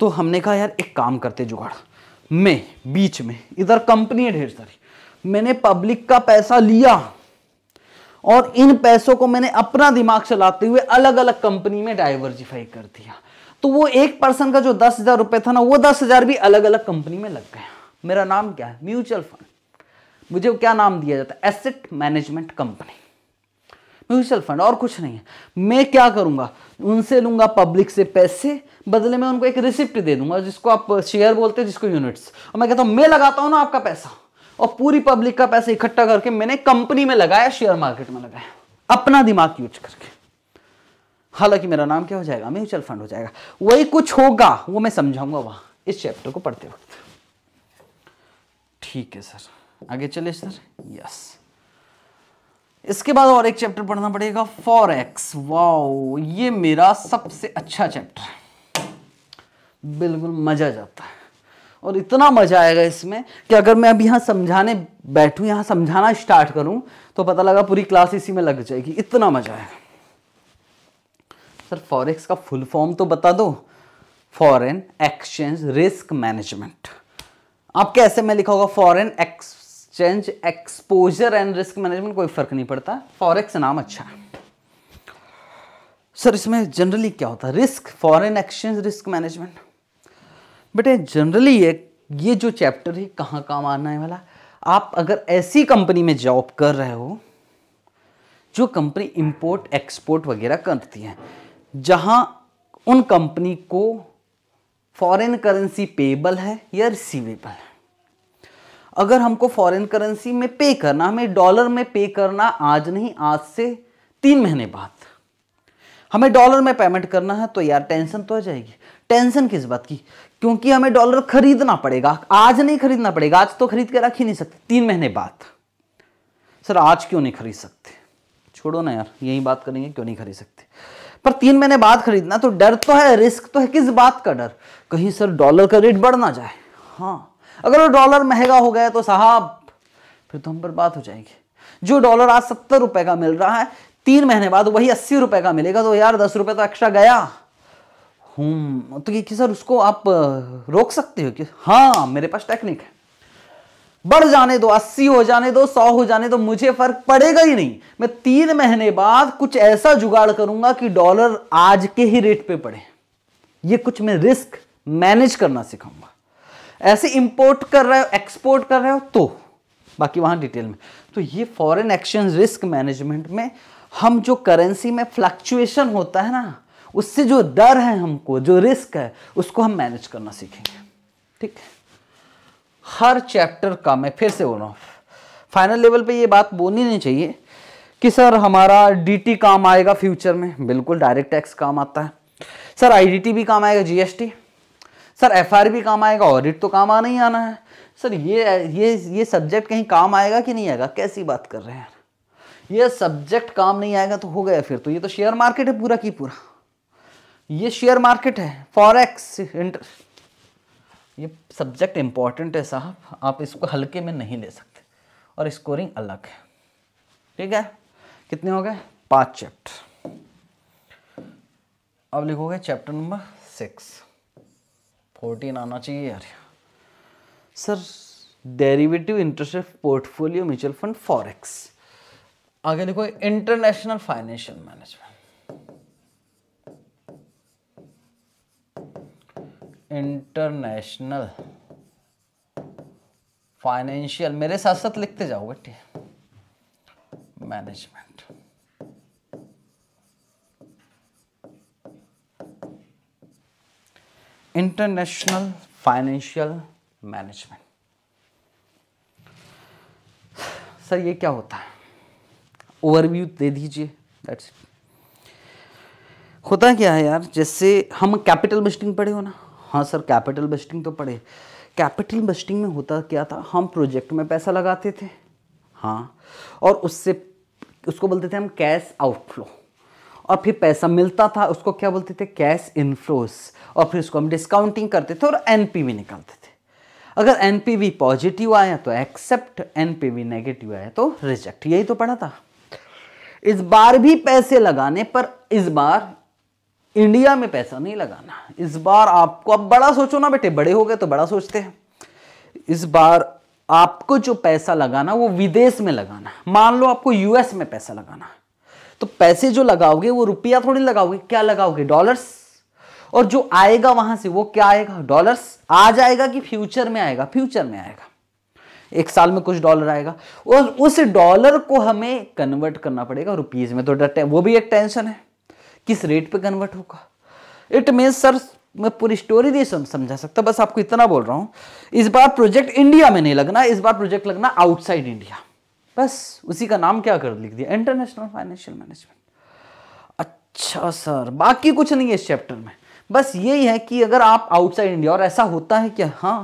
तो हमने कहा यार एक काम करते जुगाड़ मैं बीच में इधर कंपनी है ढेर सारी मैंने पब्लिक का पैसा लिया और इन पैसों को मैंने अपना दिमाग चलाते हुए अलग अलग कंपनी में डाइवर्सिफाई कर दिया तो वो एक पर्सन का जो दस हजार रुपये था ना वो दस हजार भी अलग अलग कंपनी में लग गया मेरा नाम क्या है म्यूचुअल फंड मुझे क्या नाम दिया जाता है asset management company mutual fund और कुछ नहीं है मैं क्या करूंगा उनसे लूंगा पब्लिक से पैसे बदले में उनको एक रिसिप्ट दे दूंगा जिसको आप शेयर बोलते हैं जिसको यूनिट्स और मैं कहता हूँ मैं लगाता हूँ ना आपका पैसा और पूरी पब्लिक का पैसा इकट्ठा करके मैंने कंपनी में लगाया शेयर मार्केट में लगाया अपना दिमाग यूज करके हालांकि मेरा नाम क्या हो जाएगा म्यूचुअल फंड हो जाएगा वही कुछ होगा वो मैं समझाऊंगा वहां इस चैप्टर को पढ़ते वक्त ठीक है सर आगे चले सर यस इसके बाद और एक चैप्टर पढ़ना पड़ेगा फॉर एक्स वाओ ये मेरा सबसे अच्छा चैप्टर है बिल्कुल मज़ा जाता है और इतना मज़ा आएगा इसमें कि अगर मैं अभी यहाँ समझाने बैठूँ यहाँ समझाना स्टार्ट करूँ तो पता लगा पूरी क्लास इसी में लग जाएगी इतना मज़ा आएगा सर फॉरेक्स का फुल फॉर्म तो बता दो फॉरेन एक्सचेंज रिस्क मैनेजमेंट आपके ऐसे में लिखा होगा foreign exchange exposure and risk management कोई फर्क नहीं पड़ता फॉरेक्स नाम अच्छा है सर इसमें जनरली क्या होता है risk foreign exchange risk management बेटे जनरली ये ये जो चैप्टर है कहाँ काम आना है वाला आप अगर ऐसी कंपनी में जॉब कर रहे हो जो कंपनी इंपोर्ट एक्सपोर्ट वगैरह करती है जहाँ उन कंपनी को फॉरेन करेंसी पेबल है या रिसीवेबल है अगर हमको फॉरेन करेंसी में पे करना हमें डॉलर में पे करना आज नहीं आज से तीन महीने बाद हमें डॉलर में पेमेंट करना है तो यार टेंशन तो आ जाएगी टेंशन किस बात की क्योंकि हमें डॉलर खरीदना पड़ेगा आज नहीं खरीदना पड़ेगा आज तो खरीद के रख ही नहीं सकते तीन महीने बाद सर आज क्यों नहीं खरीद सकते छोड़ो ना यार यही बात करेंगे क्यों नहीं खरीद सकते पर तीन महीने बाद खरीदना तो डर तो है रिस्क तो है किस बात का डर कहीं सर डॉलर का रेट बढ़ ना जाए हाँ अगर वो डॉलर महंगा हो गया तो साहब फिर तो हम पर बात हो जाएगी जो डॉलर आज सत्तर रुपए का मिल रहा है तीन महीने बाद वही अस्सी रुपए का मिलेगा तो यार दस रुपए तो एक्स्ट्रा गया हूँ तो ये कि सर उसको आप रोक सकते हो कि हाँ मेरे पास टेक्निक है बढ़ जाने दो अस्सी हो जाने दो सौ हो जाने दो मुझे फर्क पड़ेगा ही नहीं मैं तीन महीने बाद कुछ ऐसा जुगाड़ करूंगा कि डॉलर आज के ही रेट पे पड़े ये कुछ मैं रिस्क मैनेज करना सिखाऊंगा ऐसे इंपोर्ट कर रहे हो एक्सपोर्ट कर रहे हो तो बाकी वहां डिटेल में तो ये फॉरेन एक्सचेंज रिस्क मैनेजमेंट में हम जो करेंसी में फ्लक्चुएशन होता है ना उससे जो डर है हमको जो रिस्क है उसको हम मैनेज करना सीखेंगे ठीक है हर चैप्टर का मैं फिर से बोल रहा हूँ फाइनल लेवल पे ये बात बोलनी नहीं चाहिए कि सर हमारा डीटी काम आएगा फ्यूचर में बिल्कुल डायरेक्ट टैक्स काम आता है सर आईडीटी भी काम आएगा जीएसटी सर एफआर भी काम आएगा ऑडिट तो काम आना ही आना है सर ये ये ये सब्जेक्ट कहीं काम आएगा कि नहीं आएगा कैसी बात कर रहे हैं ये सब्जेक्ट काम नहीं आएगा तो हो गया फिर तो ये तो शेयर मार्केट है पूरा की पूरा ये शेयर मार्केट है फॉरेक्स इंटर ये सब्जेक्ट इम्पॉर्टेंट है साहब आप इसको हल्के में नहीं ले सकते और स्कोरिंग अलग है ठीक है कितने हो गए पांच चैप्टर अब लिखोगे चैप्टर नंबर सिक्स फोर्टीन आना चाहिए यार sir derivative interest portfolio mutual fund forex आगे लिखो international financial management international financial मेरे साथ साथ लिखते जाओ बेटे management international financial management sir ये क्या होता है ओवरव्यू दे दीजिए दैट्स होता क्या है यार जैसे हम कैपिटल मशीनिंग पढ़े हो ना हाँ सर कैपिटल इन्वेस्टिंग तो पढ़े कैपिटल इन्वेस्टिंग में होता क्या था हम प्रोजेक्ट में पैसा लगाते थे हाँ और उससे उसको बोलते थे हम कैश आउटफ्लो और फिर पैसा मिलता था उसको क्या बोलते थे कैश इनफ्लोस और फिर उसको हम डिस्काउंटिंग करते थे और एनपीवी निकालते थे अगर एनपीवी पॉजिटिव आया तो एक्सेप्ट एनपीवी नेगेटिव आया तो रिजेक्ट यही तो पढ़ा था इस बार भी पैसे लगाने पर इस बार इंडिया में पैसा नहीं लगाना इस बार आपको अब बड़ा सोचो ना बेटे बड़े हो गए तो बड़ा सोचते हैं इस बार आपको जो पैसा लगाना वो विदेश में लगाना मान लो आपको यूएस में पैसा लगाना तो पैसे जो लगाओगे वो रुपया थोड़ी लगाओगे क्या लगाओगे डॉलर्स और जो आएगा वहां से वो क्या आएगा डॉलर्स आज आएगा कि फ्यूचर में आएगा फ्यूचर में आएगा एक साल में कुछ डॉलर आएगा और उस डॉलर को हमें कन्वर्ट करना पड़ेगा रुपीज में तो वो भी एक टेंशन है किस रेट पे कन्वर्ट होगा इट मीन सर मैं पूरी स्टोरी नहीं समझा सकता बस आपको इतना बोल रहा हूं इस बार प्रोजेक्ट इंडिया में नहीं लगना इस बार प्रोजेक्ट लगना आउटसाइड इंडिया बस उसी का नाम क्या कर लिख दिया इंटरनेशनल फाइनेंशियल मैनेजमेंट अच्छा सर बाकी कुछ नहीं है इस चैप्टर में बस यही है कि अगर आप आउटसाइड इंडिया और ऐसा होता है क्या हाँ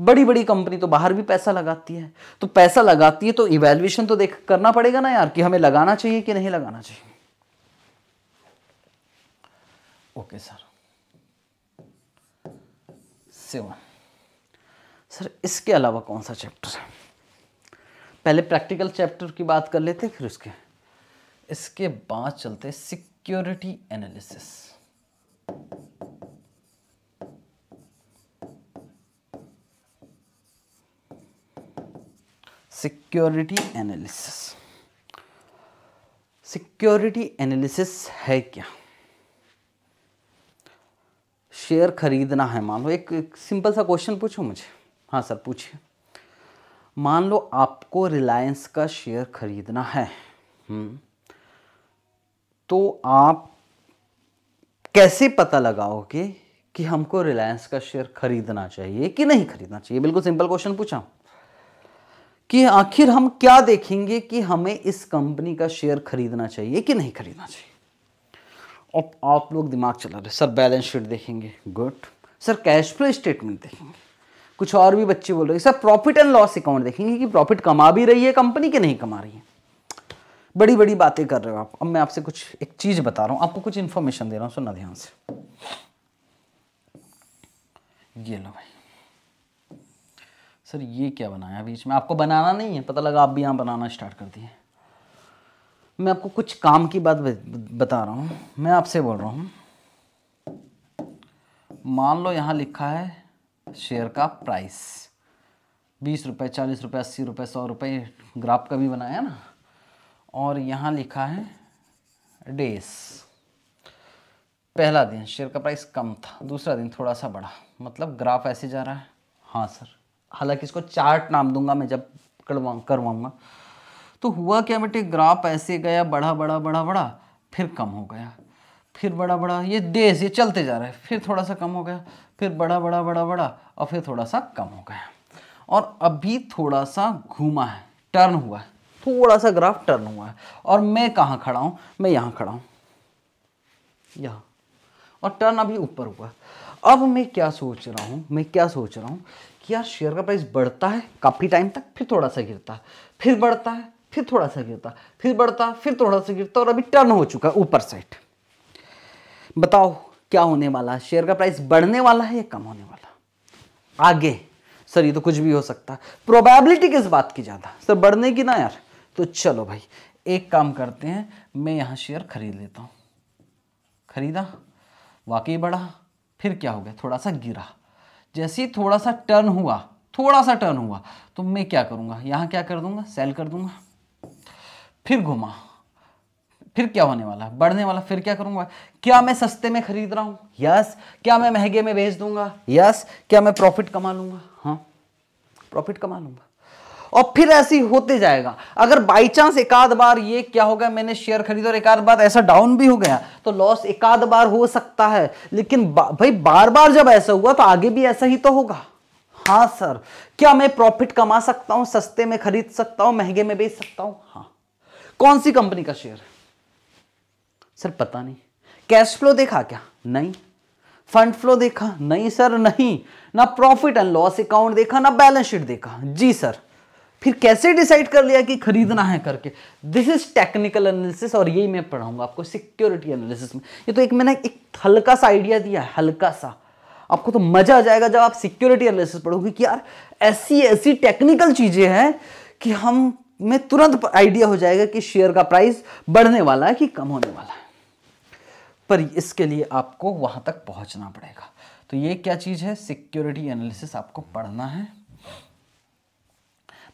बड़ी बड़ी कंपनी तो बाहर भी पैसा लगाती है तो पैसा लगाती है तो इवेल्युएशन तो देख करना पड़ेगा ना यार कि हमें लगाना चाहिए कि नहीं लगाना चाहिए ओके सर सेवन सर इसके अलावा कौन सा चैप्टर है पहले प्रैक्टिकल चैप्टर की बात कर लेते फिर उसके इसके बाद चलते security analysis security analysis security analysis है क्या शेयर खरीदना है मान लो एक, एक सिंपल सा क्वेश्चन पूछो मुझे हाँ सर पूछिए मान लो आपको रिलायंस का शेयर खरीदना है हम्म, तो आप कैसे पता लगाओगे कि हमको रिलायंस का शेयर खरीदना चाहिए कि नहीं खरीदना चाहिए बिल्कुल सिंपल क्वेश्चन पूछा कि आखिर हम क्या देखेंगे कि हमें इस कंपनी का शेयर खरीदना चाहिए कि नहीं खरीदना चाहिए अब आप लोग दिमाग चला रहे सर बैलेंस शीट देखेंगे good sir cash flow statement देखेंगे कुछ और भी बच्चे बोल रहे हैं sir profit and loss account देखेंगे कि प्रॉफिट कमा भी रही है कंपनी के नहीं कमा रही है बड़ी बड़ी बातें कर रहे हो आप अब मैं आपसे कुछ एक चीज़ बता रहा हूँ आपको कुछ इन्फॉर्मेशन दे रहा हूँ सुनना ध्यान से ये लो भाई सर ये क्या बनाया बीच में आपको बनाना नहीं है पता लगा आप भी यहाँ बनाना स्टार्ट कर दिए मैं आपको कुछ काम की बात बता रहा हूँ मैं आपसे बोल रहा हूँ मान लो यहाँ लिखा है शेयर का प्राइस बीस रुपये चालीस रुपये अस्सी रुपये सौ रुपये ग्राफ का भी बनाया ना और यहाँ लिखा है डेस पहला दिन शेयर का प्राइस कम था दूसरा दिन थोड़ा सा बढ़ा मतलब ग्राफ ऐसे जा रहा है हाँ सर हालांकि इसको चार्ट नाम दूंगा मैं जब करवा करवाऊँगा तो हुआ क्या बेटे ग्राफ ऐसे गया बढ़ा बढ़ा बढ़ा बढ़ा फिर कम हो गया फिर बड़ा बड़ा ये देश ये चलते जा रहा है फिर थोड़ा सा कम हो गया फिर बड़ा बड़ा बड़ा बड़ा और फिर थोड़ा सा कम हो गया और अभी थोड़ा सा घूमा है टर्न हुआ है थोड़ा सा ग्राफ टर्न हुआ है और मैं कहाँ खड़ा हूँ मैं यहाँ खड़ा हूँ यहाँ और टर्न अभी ऊपर हुआ है अब मैं क्या सोच रहा हूँ मैं क्या सोच रहा हूँ कि यार शेयर का प्राइस बढ़ता है काफ़ी टाइम तक फिर थोड़ा सा गिरता है फिर बढ़ता है फिर थोड़ा सा गिरता फिर बढ़ता फिर थोड़ा सा गिरता और अभी टर्न हो चुका है ऊपर साइड बताओ क्या होने वाला है शेयर का प्राइस बढ़ने वाला है या कम होने वाला आगे सर ये तो कुछ भी हो सकता है प्रोबेबिलिटी किस बात की ज़्यादा सर बढ़ने की ना यार तो चलो भाई एक काम करते हैं मैं यहाँ शेयर खरीद लेता हूँ खरीदा वाकई बढ़ा फिर क्या हो गया थोड़ा सा गिरा जैसे ही थोड़ा सा टर्न हुआ थोड़ा सा टर्न हुआ तो मैं क्या करूँगा यहाँ क्या कर दूंगा सेल कर दूंगा फिर घुमा फिर क्या होने वाला है बढ़ने वाला फिर क्या करूंगा क्या मैं सस्ते में खरीद रहा हूं यस क्या मैं महंगे में बेच दूंगा यस क्या मैं प्रॉफिट कमा लूंगा हाँ प्रॉफिट कमा लूंगा और फिर ऐसी होते जाएगा अगर बाई चांस एक आध बार ये क्या हो गया मैंने शेयर खरीदा और एक आध बार ऐसा डाउन भी हो गया तो लॉस एक आध बार हो सकता है लेकिन बा, भाई बार बार जब ऐसा हुआ तो आगे भी ऐसा ही तो होगा हाँ सर क्या मैं प्रॉफिट कमा सकता हूँ सस्ते में खरीद सकता हूँ महंगे में बेच सकता हूँ हाँ कौन सी कंपनी का शेयर सर पता नहीं कैश फ्लो देखा क्या नहीं फंड फ्लो देखा नहीं सर नहीं ना प्रॉफिट एंड लॉस अकाउंट देखा ना बैलेंस शीट देखा जी सर फिर कैसे डिसाइड कर लिया कि खरीदना है करके दिस इज टेक्निकल एनालिसिस और यही मैं पढ़ाऊंगा आपको सिक्योरिटी एनालिसिस में ये तो एक मैंने एक हल्का सा आइडिया दिया है हल्का सा आपको तो मजा आ जाएगा जब आप सिक्योरिटी एनालिसिस पढ़ोगे कि यार ऐसी ऐसी टेक्निकल चीजें हैं कि हम में तुरंत आइडिया हो जाएगा कि शेयर का प्राइस बढ़ने वाला है कि कम होने वाला है पर इसके लिए आपको वहां तक पहुंचना पड़ेगा तो ये क्या चीज़ है सिक्योरिटी एनालिसिस आपको पढ़ना है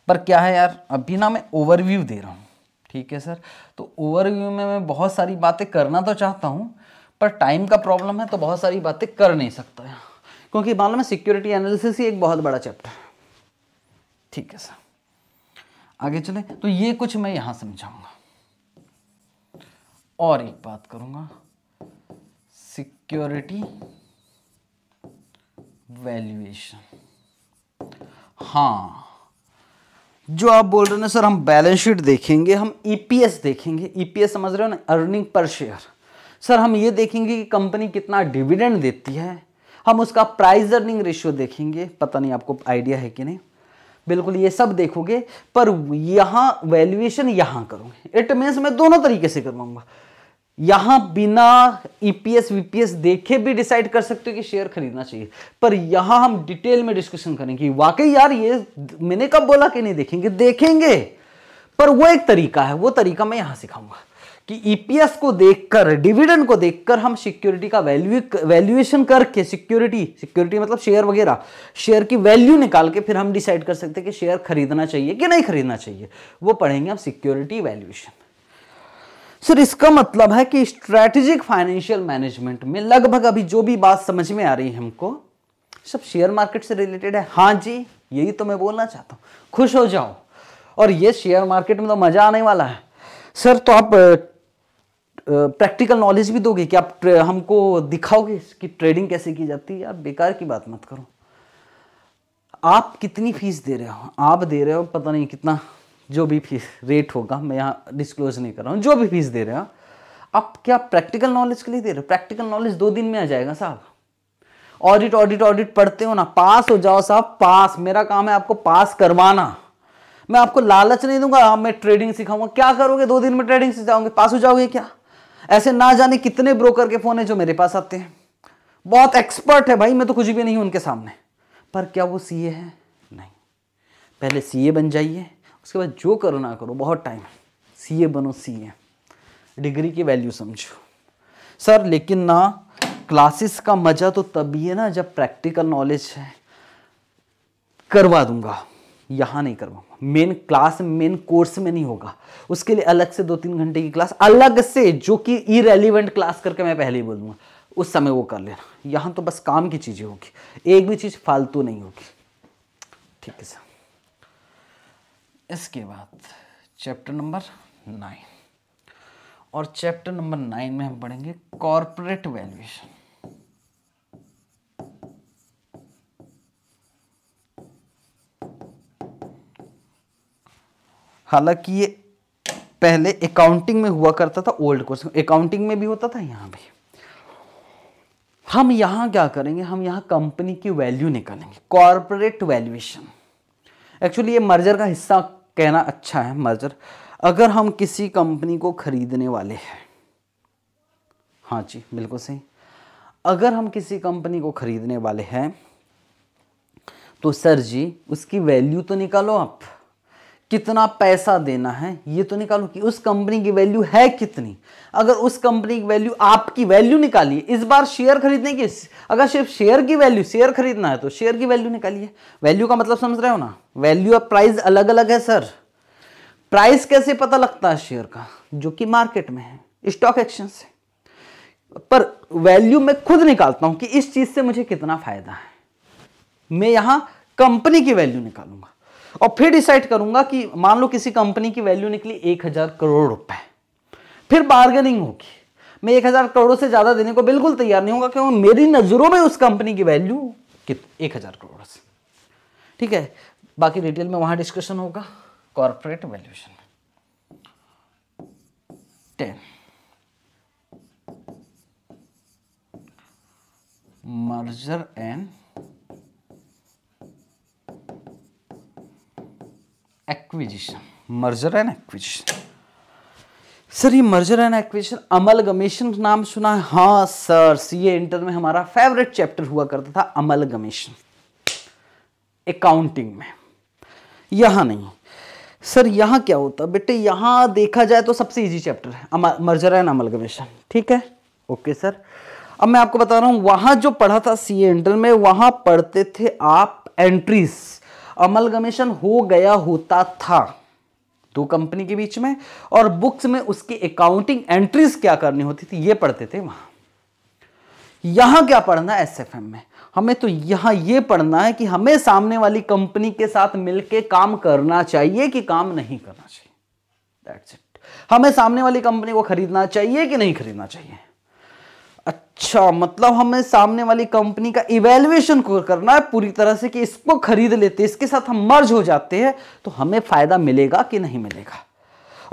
पर क्या है यार अभी ना मैं ओवरव्यू दे रहा हूं ठीक है सर तो ओवरव्यू में मैं बहुत सारी बातें करना तो चाहता हूं पर टाइम का प्रॉब्लम है तो बहुत सारी बातें कर नहीं सकता क्योंकि क्योंकि लो मैं सिक्योरिटी एनालिसिस ही एक बहुत बड़ा चैप्टर है ठीक है सर आगे चले तो ये कुछ मैं यहां समझाऊंगा और एक बात करूंगा सिक्योरिटी वैल्यूएशन हाँ जो आप बोल रहे हैं सर हम बैलेंस शीट देखेंगे हम ईपीएस e देखेंगे ईपीएस e समझ रहे हो ना अर्निंग पर शेयर सर हम ये देखेंगे कि कंपनी कितना डिविडेंड देती है हम उसका प्राइस अर्निंग रेशियो देखेंगे पता नहीं आपको आइडिया है कि नहीं बिल्कुल ये सब देखोगे पर यहाँ वैल्यूएशन यहाँ करोगे इट मीन्स मैं दोनों तरीके से करवाऊंगा यहाँ बिना ईपीएस e वीपीएस देखे भी डिसाइड कर सकते हो कि शेयर खरीदना चाहिए पर यहाँ हम डिटेल में डिस्कशन करेंगे वाकई यार ये मैंने कब बोला कि नहीं देखेंगे देखेंगे पर वो एक तरीका है वो तरीका मैं यहाँ सिखाऊंगा कि ईपीएस e को देखकर डिविडेंड को देखकर हम सिक्योरिटी का वैल्यू वैल्यूएशन करके सिक्योरिटी सिक्योरिटी मतलब शेयर वगैरह शेयर की वैल्यू निकाल के फिर हम डिसाइड कर सकते हैं कि शेयर खरीदना चाहिए कि नहीं खरीदना चाहिए वो पढ़ेंगे हम सिक्योरिटी वैल्यूएशन सर इसका मतलब है कि स्ट्रेटेजिक फाइनेंशियल मैनेजमेंट में लगभग अभी जो भी बात समझ में आ रही है हमको सब शेयर मार्केट से रिलेटेड है हाँ जी यही तो मैं बोलना चाहता हूँ खुश हो जाओ और ये शेयर मार्केट में तो मज़ा आने वाला है सर तो आप प्रैक्टिकल नॉलेज भी दोगे कि आप हमको दिखाओगे कि ट्रेडिंग कैसे की जाती है यार बेकार की बात मत करो आप कितनी फीस दे रहे हो आप दे रहे हो पता नहीं कितना जो भी फीस रेट होगा मैं यहाँ डिस्क्लोज नहीं कर रहा हूँ जो भी फीस दे रहे हो आप क्या प्रैक्टिकल नॉलेज के लिए दे रहे हो प्रैक्टिकल नॉलेज दो दिन में आ जाएगा साहब ऑडिट ऑडिट ऑडिट पढ़ते हो ना पास हो जाओ साहब पास मेरा काम है आपको पास करवाना मैं आपको लालच नहीं दूंगा हाँ, मैं ट्रेडिंग सिखाऊंगा क्या करोगे दो दिन में ट्रेडिंग सिखाओगे पास हो जाओगे क्या ऐसे ना जाने कितने ब्रोकर के फ़ोन है जो मेरे पास आते हैं बहुत एक्सपर्ट है भाई मैं तो कुछ भी नहीं हूँ उनके सामने पर क्या वो सी है नहीं पहले सी बन जाइए उसके बाद जो करो ना करो बहुत टाइम सी बनो सी डिग्री की वैल्यू समझो सर लेकिन ना क्लासेस का मज़ा तो तभी है ना जब प्रैक्टिकल नॉलेज है करवा दूंगा यहाँ नहीं करवाऊंगा मेन क्लास मेन कोर्स में नहीं होगा उसके लिए अलग से दो तीन घंटे की क्लास अलग से जो कि इरेलीवेंट क्लास करके मैं पहले ही बोल दूंगा उस समय वो कर लेना यहाँ तो बस काम की चीज़ें होगी एक भी चीज़ फालतू नहीं होगी ठीक है सर इसके बाद चैप्टर नंबर नाइन और चैप्टर नंबर नाइन में हम पढ़ेंगे कॉरपोरेट वैल्यूएशन हालांकि ये पहले अकाउंटिंग में हुआ करता था ओल्ड क्वेश्चन अकाउंटिंग में भी होता था यहाँ भी हम यहाँ क्या करेंगे हम यहाँ कंपनी की वैल्यू निकालेंगे कॉरपोरेट वैल्यूएशन एक्चुअली ये मर्जर का हिस्सा कहना अच्छा है मर्जर अगर हम किसी कंपनी को खरीदने वाले हैं हाँ जी बिल्कुल सही अगर हम किसी कंपनी को खरीदने वाले हैं तो सर जी उसकी वैल्यू तो निकालो आप कितना पैसा देना है ये तो निकालो कि उस कंपनी की वैल्यू है कितनी अगर उस कंपनी की वैल्यू आपकी वैल्यू निकालिए इस बार शेयर खरीदने की अगर सिर्फ शेयर की वैल्यू शेयर खरीदना है तो शेयर की वैल्यू निकालिए वैल्यू का मतलब समझ रहे हो ना वैल्यू और प्राइस अलग अलग है सर प्राइस कैसे पता लगता है शेयर का जो कि मार्केट में है स्टॉक एक्सचेंज से पर वैल्यू मैं खुद निकालता हूं कि इस चीज से मुझे कितना फायदा है मैं यहां कंपनी की वैल्यू निकालूंगा और फिर डिसाइड करूंगा कि मान लो किसी कंपनी की वैल्यू निकली एक हजार करोड़ रुपए फिर बार्गेनिंग होगी मैं एक हजार करोड़ से ज्यादा देने को बिल्कुल तैयार नहीं होगा क्योंकि मेरी नजरों में उस कंपनी की वैल्यू एक हजार करोड़ से ठीक है बाकी डिटेल में वहां डिस्कशन होगा corporate valuation ten merger and acquisition merger and acquisition sir ये merger and acquisition amalgamation नाम सुना है हाँ सर सी ए इंटर में हमारा फेवरेट चैप्टर हुआ करता था अमल गमेशन अकाउंटिंग में यहां नहीं सर यहां क्या होता बेटे यहां देखा जाए तो सबसे इजी चैप्टर है मर्जर एंड अमल गमेशन ठीक है ओके सर अब मैं आपको बता रहा हूं वहां जो पढ़ा था सी ए इंटर में वहां पढ़ते थे आप एंट्रीज अमलगमेशन हो गया होता था दो कंपनी के बीच में और बुक्स में उसकी अकाउंटिंग एंट्रीज क्या करनी होती थी ये पढ़ते थे वहां यहां क्या पढ़ना एस एफ एम में हमें तो यहां ये पढ़ना है कि हमें सामने वाली कंपनी के साथ मिलकर काम करना चाहिए कि काम नहीं करना चाहिए हमें सामने वाली कंपनी को खरीदना चाहिए कि नहीं खरीदना चाहिए अच्छा मतलब हमें सामने वाली कंपनी का इवेल्युएशन करना है पूरी तरह से कि इसको खरीद लेते हैं इसके साथ हम मर्ज हो जाते हैं तो हमें फ़ायदा मिलेगा कि नहीं मिलेगा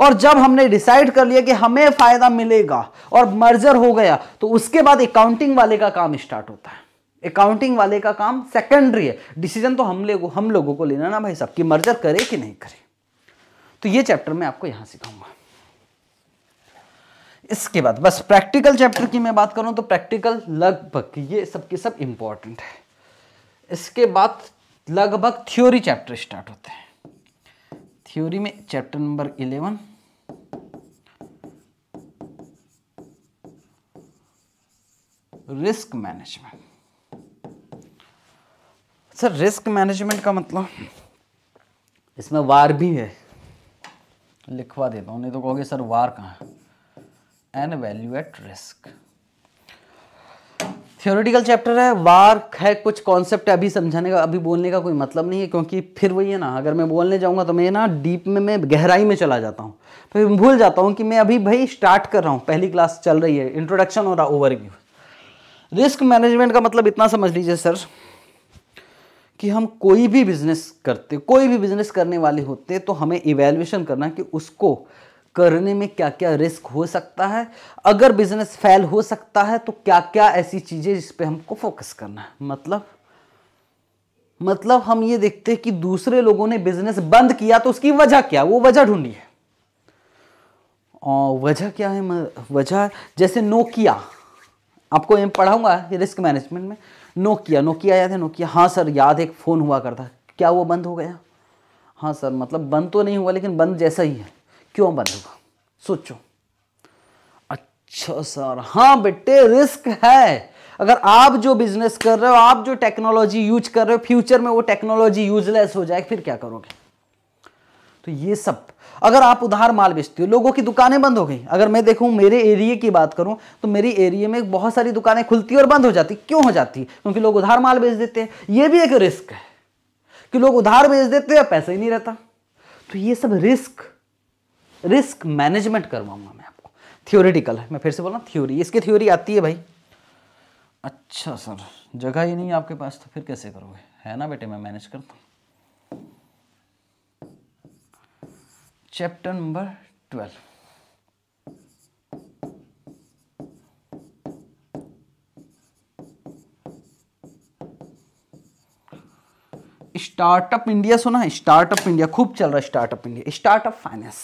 और जब हमने डिसाइड कर लिया कि हमें फ़ायदा मिलेगा और मर्जर हो गया तो उसके बाद अकाउंटिंग वाले का काम स्टार्ट होता है अकाउंटिंग वाले का काम सेकेंडरी है डिसीजन तो हम लोगों हम लोगों को लेना ना भाई साहब कि मर्जर करे कि नहीं करे तो ये चैप्टर मैं आपको यहाँ सिखाऊंगा इसके बाद बस प्रैक्टिकल चैप्टर की मैं बात करूं तो प्रैक्टिकल लगभग ये सब के सब इंपॉर्टेंट है इसके बाद लगभग थ्योरी चैप्टर स्टार्ट होते हैं थ्योरी में chapter number eleven risk management sir risk management का मतलब इसमें वार भी है लिखवा देता हूँ नहीं तो कहोगे सर वार कहाँ है and value at risk theoretical chapter है वार्क है कुछ कॉन्सेप्ट अभी समझाने का अभी बोलने का कोई मतलब नहीं है क्योंकि फिर वही है ना अगर मैं बोलने जाऊंगा तो मैं ना डीप में मैं गहराई में चला जाता हूँ फिर तो भूल जाता हूँ कि मैं अभी भाई स्टार्ट कर रहा हूँ पहली क्लास चल रही है इंट्रोडक्शन और ओवरव्यू रिस्क मैनेजमेंट का मतलब इतना समझ लीजिए सर कि हम कोई भी बिजनेस करते कोई भी बिजनेस करने वाले होते तो हमें इवेल्युएशन करना कि उसको करने में क्या क्या रिस्क हो सकता है अगर बिजनेस फेल हो सकता है तो क्या क्या ऐसी चीज़ें जिस पे हमको फोकस करना है मतलब मतलब हम ये देखते हैं कि दूसरे लोगों ने बिजनेस बंद किया तो उसकी वजह क्या वो वजह ढूंढी है वजह क्या है वजह जैसे नोकिया आपको एम पढ़ाऊंगा रिस्क मैनेजमेंट में नोकिया नोकिया याद है नोकिया हाँ सर याद एक फ़ोन हुआ करता क्या वो बंद हो गया हाँ सर मतलब बंद तो नहीं हुआ लेकिन बंद जैसा ही है क्यों बनेगा सोचो अच्छा सर हाँ बेटे रिस्क है अगर आप जो बिजनेस कर रहे हो आप जो टेक्नोलॉजी यूज कर रहे हो फ्यूचर में वो टेक्नोलॉजी यूजलेस हो जाए फिर क्या करोगे तो ये सब अगर आप उधार माल बेचते हो लोगों की दुकानें बंद हो गई अगर मैं देखूं मेरे एरिए की बात करूं तो मेरी एरिए में बहुत सारी दुकानें खुलती और बंद हो जाती क्यों हो जाती क्योंकि लोग उधार माल बेच देते हैं ये भी एक रिस्क है कि लोग उधार बेच देते हैं पैसा ही नहीं रहता तो ये सब रिस्क रिस्क मैनेजमेंट करवाऊंगा मैं आपको थियोरिटिकल है मैं फिर से बोल रहा हूँ थ्योरी इसकी थ्योरी आती है भाई अच्छा सर जगह ही नहीं आपके पास तो फिर कैसे करोगे है ना बेटे मैं मैनेज करता हूँ chapter number twelve startup India सुना है स्टार्टअप इंडिया खूब चल रहा है startup India startup finance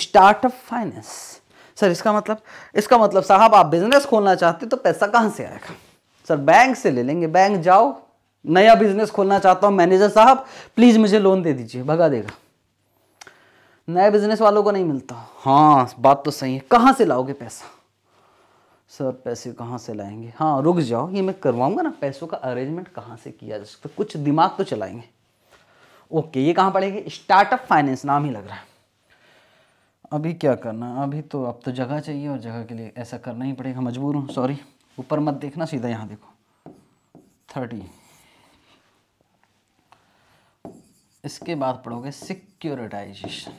startup finance sir इसका मतलब इसका मतलब साहब आप बिजनेस खोलना चाहते तो पैसा कहाँ से आएगा सर बैंक से ले लेंगे बैंक जाओ नया बिजनेस खोलना चाहता हूँ मैनेजर साहब प्लीज़ मुझे लोन दे दीजिए भगा देगा नए बिजनेस वालों को नहीं मिलता हाँ बात तो सही है कहाँ से लाओगे पैसा सर पैसे कहाँ से लाएंगे हाँ रुक जाओ ये मैं करवाऊंगा ना पैसों का अरेंजमेंट कहाँ से किया जा सकता कुछ दिमाग तो चलाएंगे ओके ये कहाँ पड़ेगा स्टार्टअप फाइनेंस नाम ही लग रहा है अभी क्या करना अभी तो अब तो जगह चाहिए और जगह के लिए ऐसा करना ही पड़ेगा मजबूर हूँ सॉरी ऊपर मत देखना सीधा यहाँ देखो थर्टी इसके बाद पढ़ोगे सिक्योरिटाइजेशन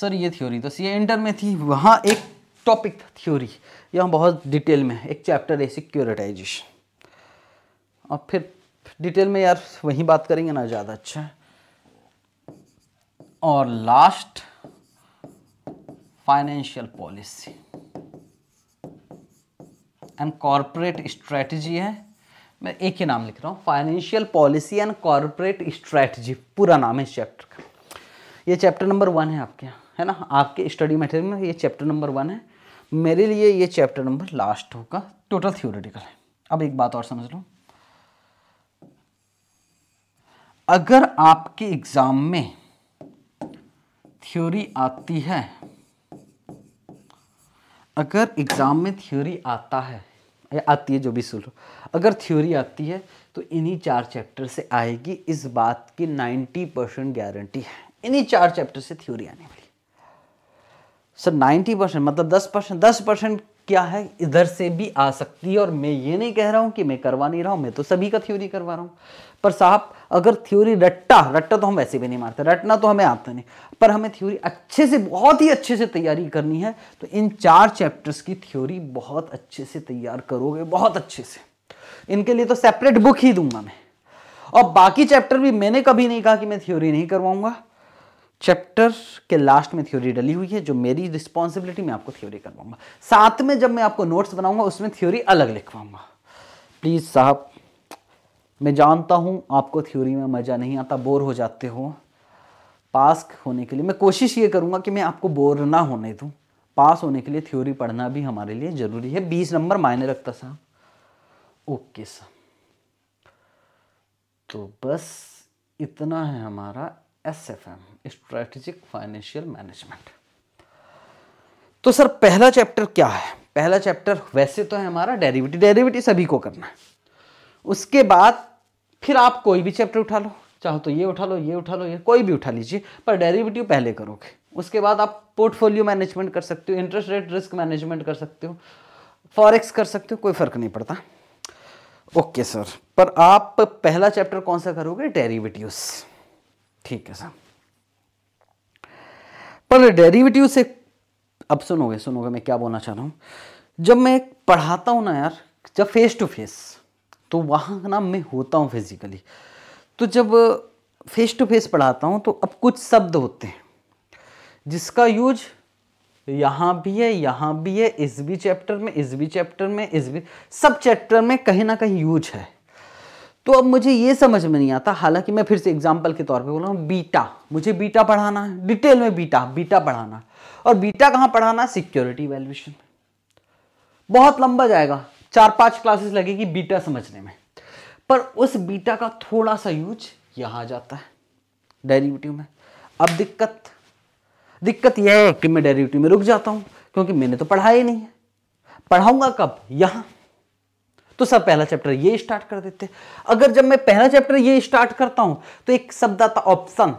सर ये थ्योरी तो सी इंटर में थी वहाँ एक टॉपिक था थ्योरी यहाँ बहुत डिटेल में एक चैप्टर है सिक्योरिटाइजेशन और फिर डिटेल में यार वहीं बात करेंगे ना ज़्यादा अच्छा है और last financial policy and corporate strategy है मैं एक ही नाम लिख रहा हूँ financial policy and corporate strategy पूरा नाम है इस चैप्टर का ये चैप्टर नंबर वन है आपके यहाँ है ना आपके स्टडी मटेरियल में ये चैप्टर नंबर वन है मेरे लिए ये चैप्टर नंबर लास्ट होगा टोटल थियोरेटिकल है अब एक बात और समझ लो अगर आपके एग्ज़ाम में थ्योरी आती है अगर एग्ज़ाम में थ्योरी आता है या आती है जो भी सुनो अगर थ्योरी आती है तो इन्हीं चार चैप्टर से आएगी इस बात की 90 परसेंट गारंटी है इन्हीं चार चैप्टर से थ्योरी आने वाली सर 90 परसेंट मतलब 10 परसेंट दस परसेंट क्या है इधर से भी आ सकती है और मैं ये नहीं कह रहा हूँ कि मैं करवा नहीं रहा हूँ मैं तो सभी का थ्योरी करवा रहा हूँ पर साहब अगर थ्योरी रट्टा रट्टा तो हम वैसे भी नहीं मारते रटना तो हमें आता नहीं पर हमें थ्योरी अच्छे से बहुत ही अच्छे से तैयारी करनी है तो इन चार चैप्टर्स की थ्योरी बहुत अच्छे से तैयार करोगे बहुत अच्छे से इनके लिए तो सेपरेट बुक ही दूंगा मैं और बाकी चैप्टर भी मैंने कभी नहीं कहा कि मैं थ्योरी नहीं करवाऊंगा चैप्टर के लास्ट में थ्योरी डली हुई है जो मेरी रिस्पॉन्सिबिलिटी मैं आपको थ्योरी करवाऊंगा साथ में जब मैं आपको नोट्स बनाऊंगा उसमें थ्योरी अलग लिखवाऊंगा प्लीज़ साहब मैं जानता हूँ आपको थ्योरी में मज़ा नहीं आता बोर हो जाते हो पास होने के लिए मैं कोशिश ये करूँगा कि मैं आपको बोर ना होने दूँ पास होने के लिए थ्योरी पढ़ना भी हमारे लिए ज़रूरी है बीस नंबर मायने रखता साहब ओके साहब तो बस इतना है हमारा S F M strategic financial management तो सर पहला चैप्टर क्या है पहला चैप्टर वैसे तो है हमारा डेरिवेटिव डेरिवेटिव सभी को करना है उसके बाद फिर आप कोई भी चैप्टर उठा लो चाहो तो ये उठा लो ये उठा लो ये कोई भी उठा लीजिए पर डेरिवेटिव पहले करोगे उसके बाद आप पोर्टफोलियो मैनेजमेंट कर सकते हो इंटरेस्ट रेट रिस्क मैनेजमेंट कर सकते हो फॉरेक्स कर सकते हो कोई फ़र्क नहीं पड़ता ओके सर पर आप पहला चैप्टर कौन सा करोगे डेरिवेटिव्स ठीक है सर पर डेरिवेटिव से अब सुनोगे सुनोगे मैं क्या बोलना चाह रहा हूँ जब मैं पढ़ाता हूँ ना यार जब फेस टू फेस तो वहाँ ना मैं होता हूँ फिज़िकली तो जब फेस टू फेस पढ़ाता हूँ तो अब कुछ शब्द होते हैं जिसका यूज यहाँ भी है यहाँ भी है इस भी चैप्टर में इस भी चैप्टर में इस भी सब चैप्टर में कहीं ना कहीं यूज है तो अब मुझे ये समझ में नहीं आता हालांकि मैं फिर से एग्जाम्पल के तौर पे बोल रहा हूँ बीटा मुझे बीटा पढ़ाना है डिटेल में बीटा बीटा पढ़ाना और बीटा कहाँ पढ़ाना सिक्योरिटी वैल्यूशन बहुत लंबा जाएगा चार पांच क्लासेस लगेगी बीटा समझने में पर उस बीटा का थोड़ा सा यूज यहां जाता है डेरिवेटिव में अब दिक्कत दिक्कत यह है कि मैं डेरिवेटिव में रुक जाता हूं क्योंकि मैंने तो पढ़ाया ही नहीं है पढ़ाऊंगा कब यहां तो सब पहला चैप्टर ये स्टार्ट कर देते अगर जब मैं पहला चैप्टर ये स्टार्ट करता हूं तो एक शब्द आता ऑप्शन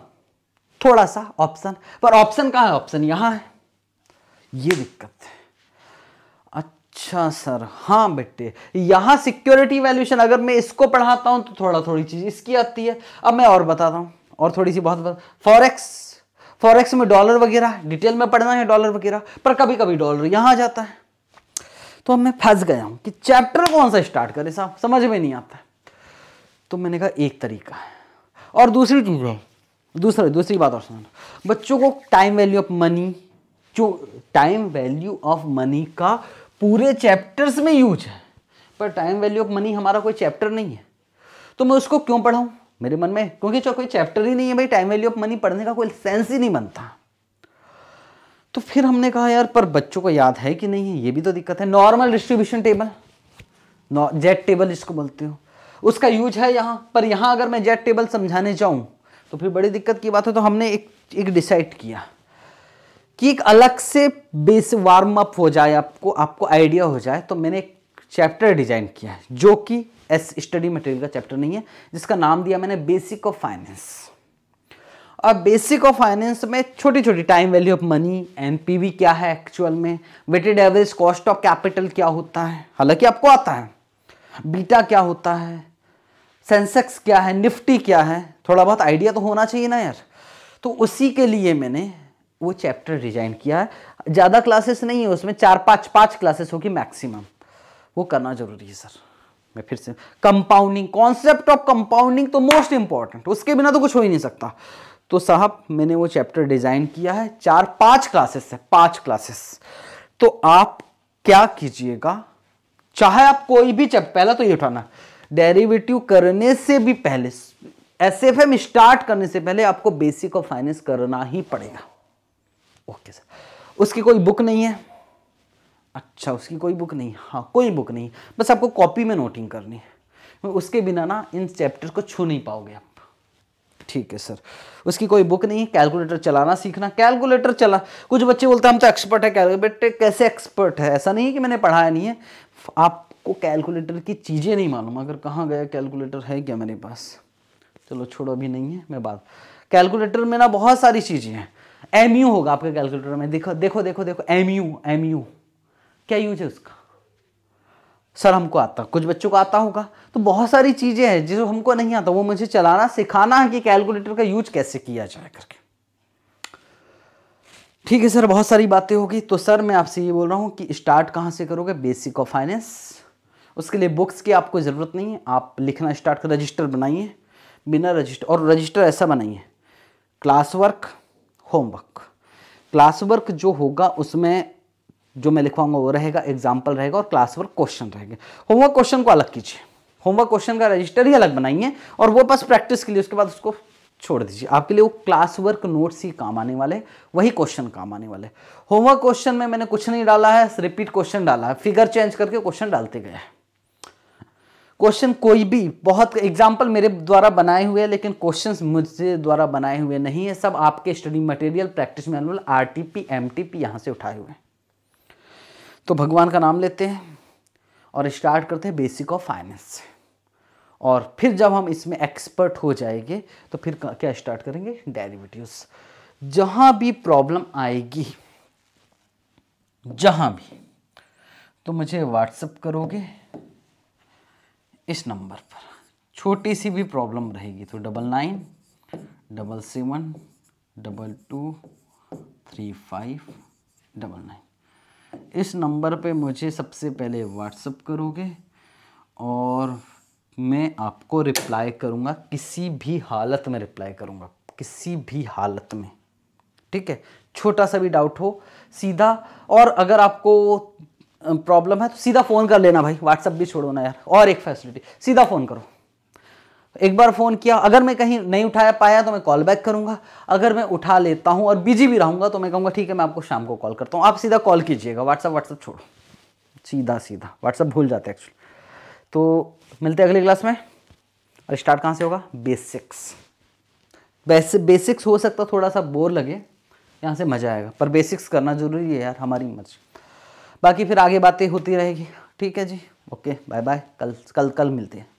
थोड़ा सा ऑप्शन पर ऑप्शन कहाँ है ऑप्शन यहां है ये दिक्कत है अच्छा सर हाँ बेटे यहाँ सिक्योरिटी वैल्यूशन अगर मैं इसको पढ़ाता हूँ तो थोड़ा थोड़ी चीज़ इसकी आती है अब मैं और बताता हूँ और थोड़ी सी बहुत फॉरेक्स फॉरेक्स में डॉलर वगैरह डिटेल में पढ़ना है डॉलर वगैरह पर कभी कभी डॉलर यहाँ आ जाता है तो अब मैं फंस गया हूँ कि चैप्टर कौन सा स्टार्ट करें साहब समझ में नहीं आता तो मैंने कहा एक तरीका है और दूसरी दूसरा दूसरी बात और सुनो बच्चों को टाइम वैल्यू ऑफ मनी जो टाइम वैल्यू ऑफ मनी का पूरे चैप्टर्स में यूज है पर टाइम वैल्यू ऑफ मनी हमारा कोई चैप्टर नहीं है तो मैं उसको क्यों पढ़ाऊँ मेरे मन में क्योंकि चलो कोई चैप्टर ही नहीं है भाई टाइम वैल्यू ऑफ मनी पढ़ने का कोई सेंस ही नहीं बनता तो फिर हमने कहा यार पर बच्चों को याद है कि नहीं है ये भी तो दिक्कत है normal distribution table Z table इसको बोलते हो उसका यूज है यहाँ पर यहाँ अगर मैं जेट टेबल समझाने जाऊँ तो फिर बड़ी दिक्कत की बात है तो हमने एक एक डिसाइड किया कि एक अलग से बेस वार्म अप हो जाए आपको आपको आइडिया हो जाए तो मैंने एक चैप्टर डिजाइन किया है जो कि एस स्टडी मटेरियल का चैप्टर नहीं है जिसका नाम दिया मैंने बेसिक ऑफ फाइनेंस अब बेसिक ऑफ फाइनेंस में छोटी छोटी time value of money NPV क्या है एक्चुअल में weighted average cost of capital क्या होता है हालांकि आपको आता है बीटा क्या होता है सेंसेक्स क्या है निफ्टी क्या है थोड़ा बहुत आइडिया तो होना चाहिए ना यार तो उसी के लिए मैंने वो चैप्टर डिजाइन किया है ज़्यादा क्लासेस नहीं है उसमें चार पाँच पाँच क्लासेस होगी मैक्सिमम वो करना जरूरी है सर मैं फिर से कंपाउंडिंग कॉन्सेप्ट ऑफ कंपाउंडिंग तो मोस्ट इंपॉर्टेंट उसके बिना तो कुछ हो ही नहीं सकता तो साहब मैंने वो चैप्टर डिजाइन किया है चार पांच क्लासेस है पांच क्लासेस तो आप क्या कीजिएगा चाहे आप कोई भी चैप्टर पहला तो ये उठाना डेरिवेटिव करने से भी पहले एसएफएम स्टार्ट करने से पहले आपको बेसिक ऑफ फाइनेंस करना ही पड़ेगा ओके सर उसकी कोई बुक नहीं है अच्छा उसकी कोई बुक नहीं हाँ कोई बुक नहीं बस आपको कॉपी में नोटिंग करनी है उसके बिना ना इन चैप्टर को छू नहीं पाओगे आप ठीक है सर उसकी कोई बुक नहीं है कैलकुलेटर चलाना सीखना कैलकुलेटर चला कुछ बच्चे बोलते हैं हम तो एक्सपर्ट है कैलकुलेटर कैसे एक्सपर्ट है ऐसा नहीं है कि मैंने पढ़ाया नहीं है आपको कैलकुलेटर की चीज़ें नहीं मालूम अगर कहाँ गया कैलकुलेटर है क्या मेरे पास चलो छोड़ो अभी नहीं है मैं बात कैलकुलेटर में ना बहुत सारी चीज़ें हैं एम यू होगा आपके कैलकुलेटर में देखो देखो देखो देखो एम यू एम यू क्या यूज है उसका सर हमको आता कुछ बच्चों को आता होगा तो बहुत सारी चीज़ें हैं जिसको हमको नहीं आता वो मुझे चलाना सिखाना है कि कैलकुलेटर का यूज कैसे किया जाए करके ठीक है सर बहुत सारी बातें होगी तो सर मैं आपसे ये बोल रहा हूँ कि स्टार्ट कहाँ से करोगे बेसिक ऑफ फाइनेंस उसके लिए बुक्स की आपको ज़रूरत नहीं है आप लिखना स्टार्ट कर रजिस्टर बनाइए बिना रजिस्टर और रजिस्टर ऐसा बनाइए class work homework class work जो होगा उसमें जो मैं लिखवाऊंगा वो रहेगा एग्जाम्पल रहेगा और क्लास वर्क क्वेश्चन रहेगा होमवर्क क्वेश्चन को अलग कीजिए होमवर्क क्वेश्चन का रजिस्टर ही अलग बनाइए और वो बस प्रैक्टिस के लिए उसके बाद उसको छोड़ दीजिए आपके लिए वो क्लास वर्क नोट्स ही काम आने वाले वही क्वेश्चन काम आने वाले होमवर्क क्वेश्चन में मैंने कुछ नहीं डाला है रिपीट क्वेश्चन डाला है फिगर चेंज करके क्वेश्चन डालते गए हैं क्वेश्चन कोई भी बहुत एग्जाम्पल मेरे द्वारा बनाए हुए हैं लेकिन क्वेश्चंस मुझे द्वारा बनाए हुए नहीं है सब आपके study material practice manual R T P M T P यहाँ से उठाए हुए हैं तो भगवान का नाम लेते हैं और स्टार्ट करते हैं बेसिक ऑफ फाइनेंस से और फिर जब हम इसमें एक्सपर्ट हो जाएंगे तो फिर क्या स्टार्ट करेंगे डेरिवेटिव्स जहां भी प्रॉब्लम आएगी जहां भी तो मुझे व्हाट्सअप करोगे इस नंबर पर छोटी सी भी प्रॉब्लम रहेगी तो double nine double seven double two three five double nine इस नंबर पे मुझे सबसे पहले व्हाट्सअप करोगे और मैं आपको रिप्लाई करूँगा किसी भी हालत में रिप्लाई करूँगा किसी भी हालत में ठीक है छोटा सा भी डाउट हो सीधा और अगर आपको प्रॉब्लम है तो सीधा फ़ोन कर लेना भाई व्हाट्सअप भी छोड़ो ना यार और एक फैसिलिटी सीधा फ़ोन करो एक बार फ़ोन किया अगर मैं कहीं नहीं उठाया पाया तो मैं कॉल बैक करूँगा अगर मैं उठा लेता हूँ और बिजी भी रहूँगा तो मैं कहूँगा ठीक है मैं आपको शाम को कॉल करता हूँ आप सीधा कॉल कीजिएगा व्हाट्सअप व्हाट्सअप छोड़ो सीधा सीधा व्हाट्सअप भूल जाते हैं एक्चुअली तो मिलते हैं अगली क्लास में और स्टार्ट कहाँ से होगा बेसिक्स बेसिक बेसिक्स हो सकता थोड़ा सा बोर लगे यहाँ से मज़ा आएगा पर बेसिक्स करना ज़रूरी है यार हमारी मर्जी बाकी फिर आगे बातें होती रहेगी ठीक है जी ओके बाय बाय कल कल कल मिलते हैं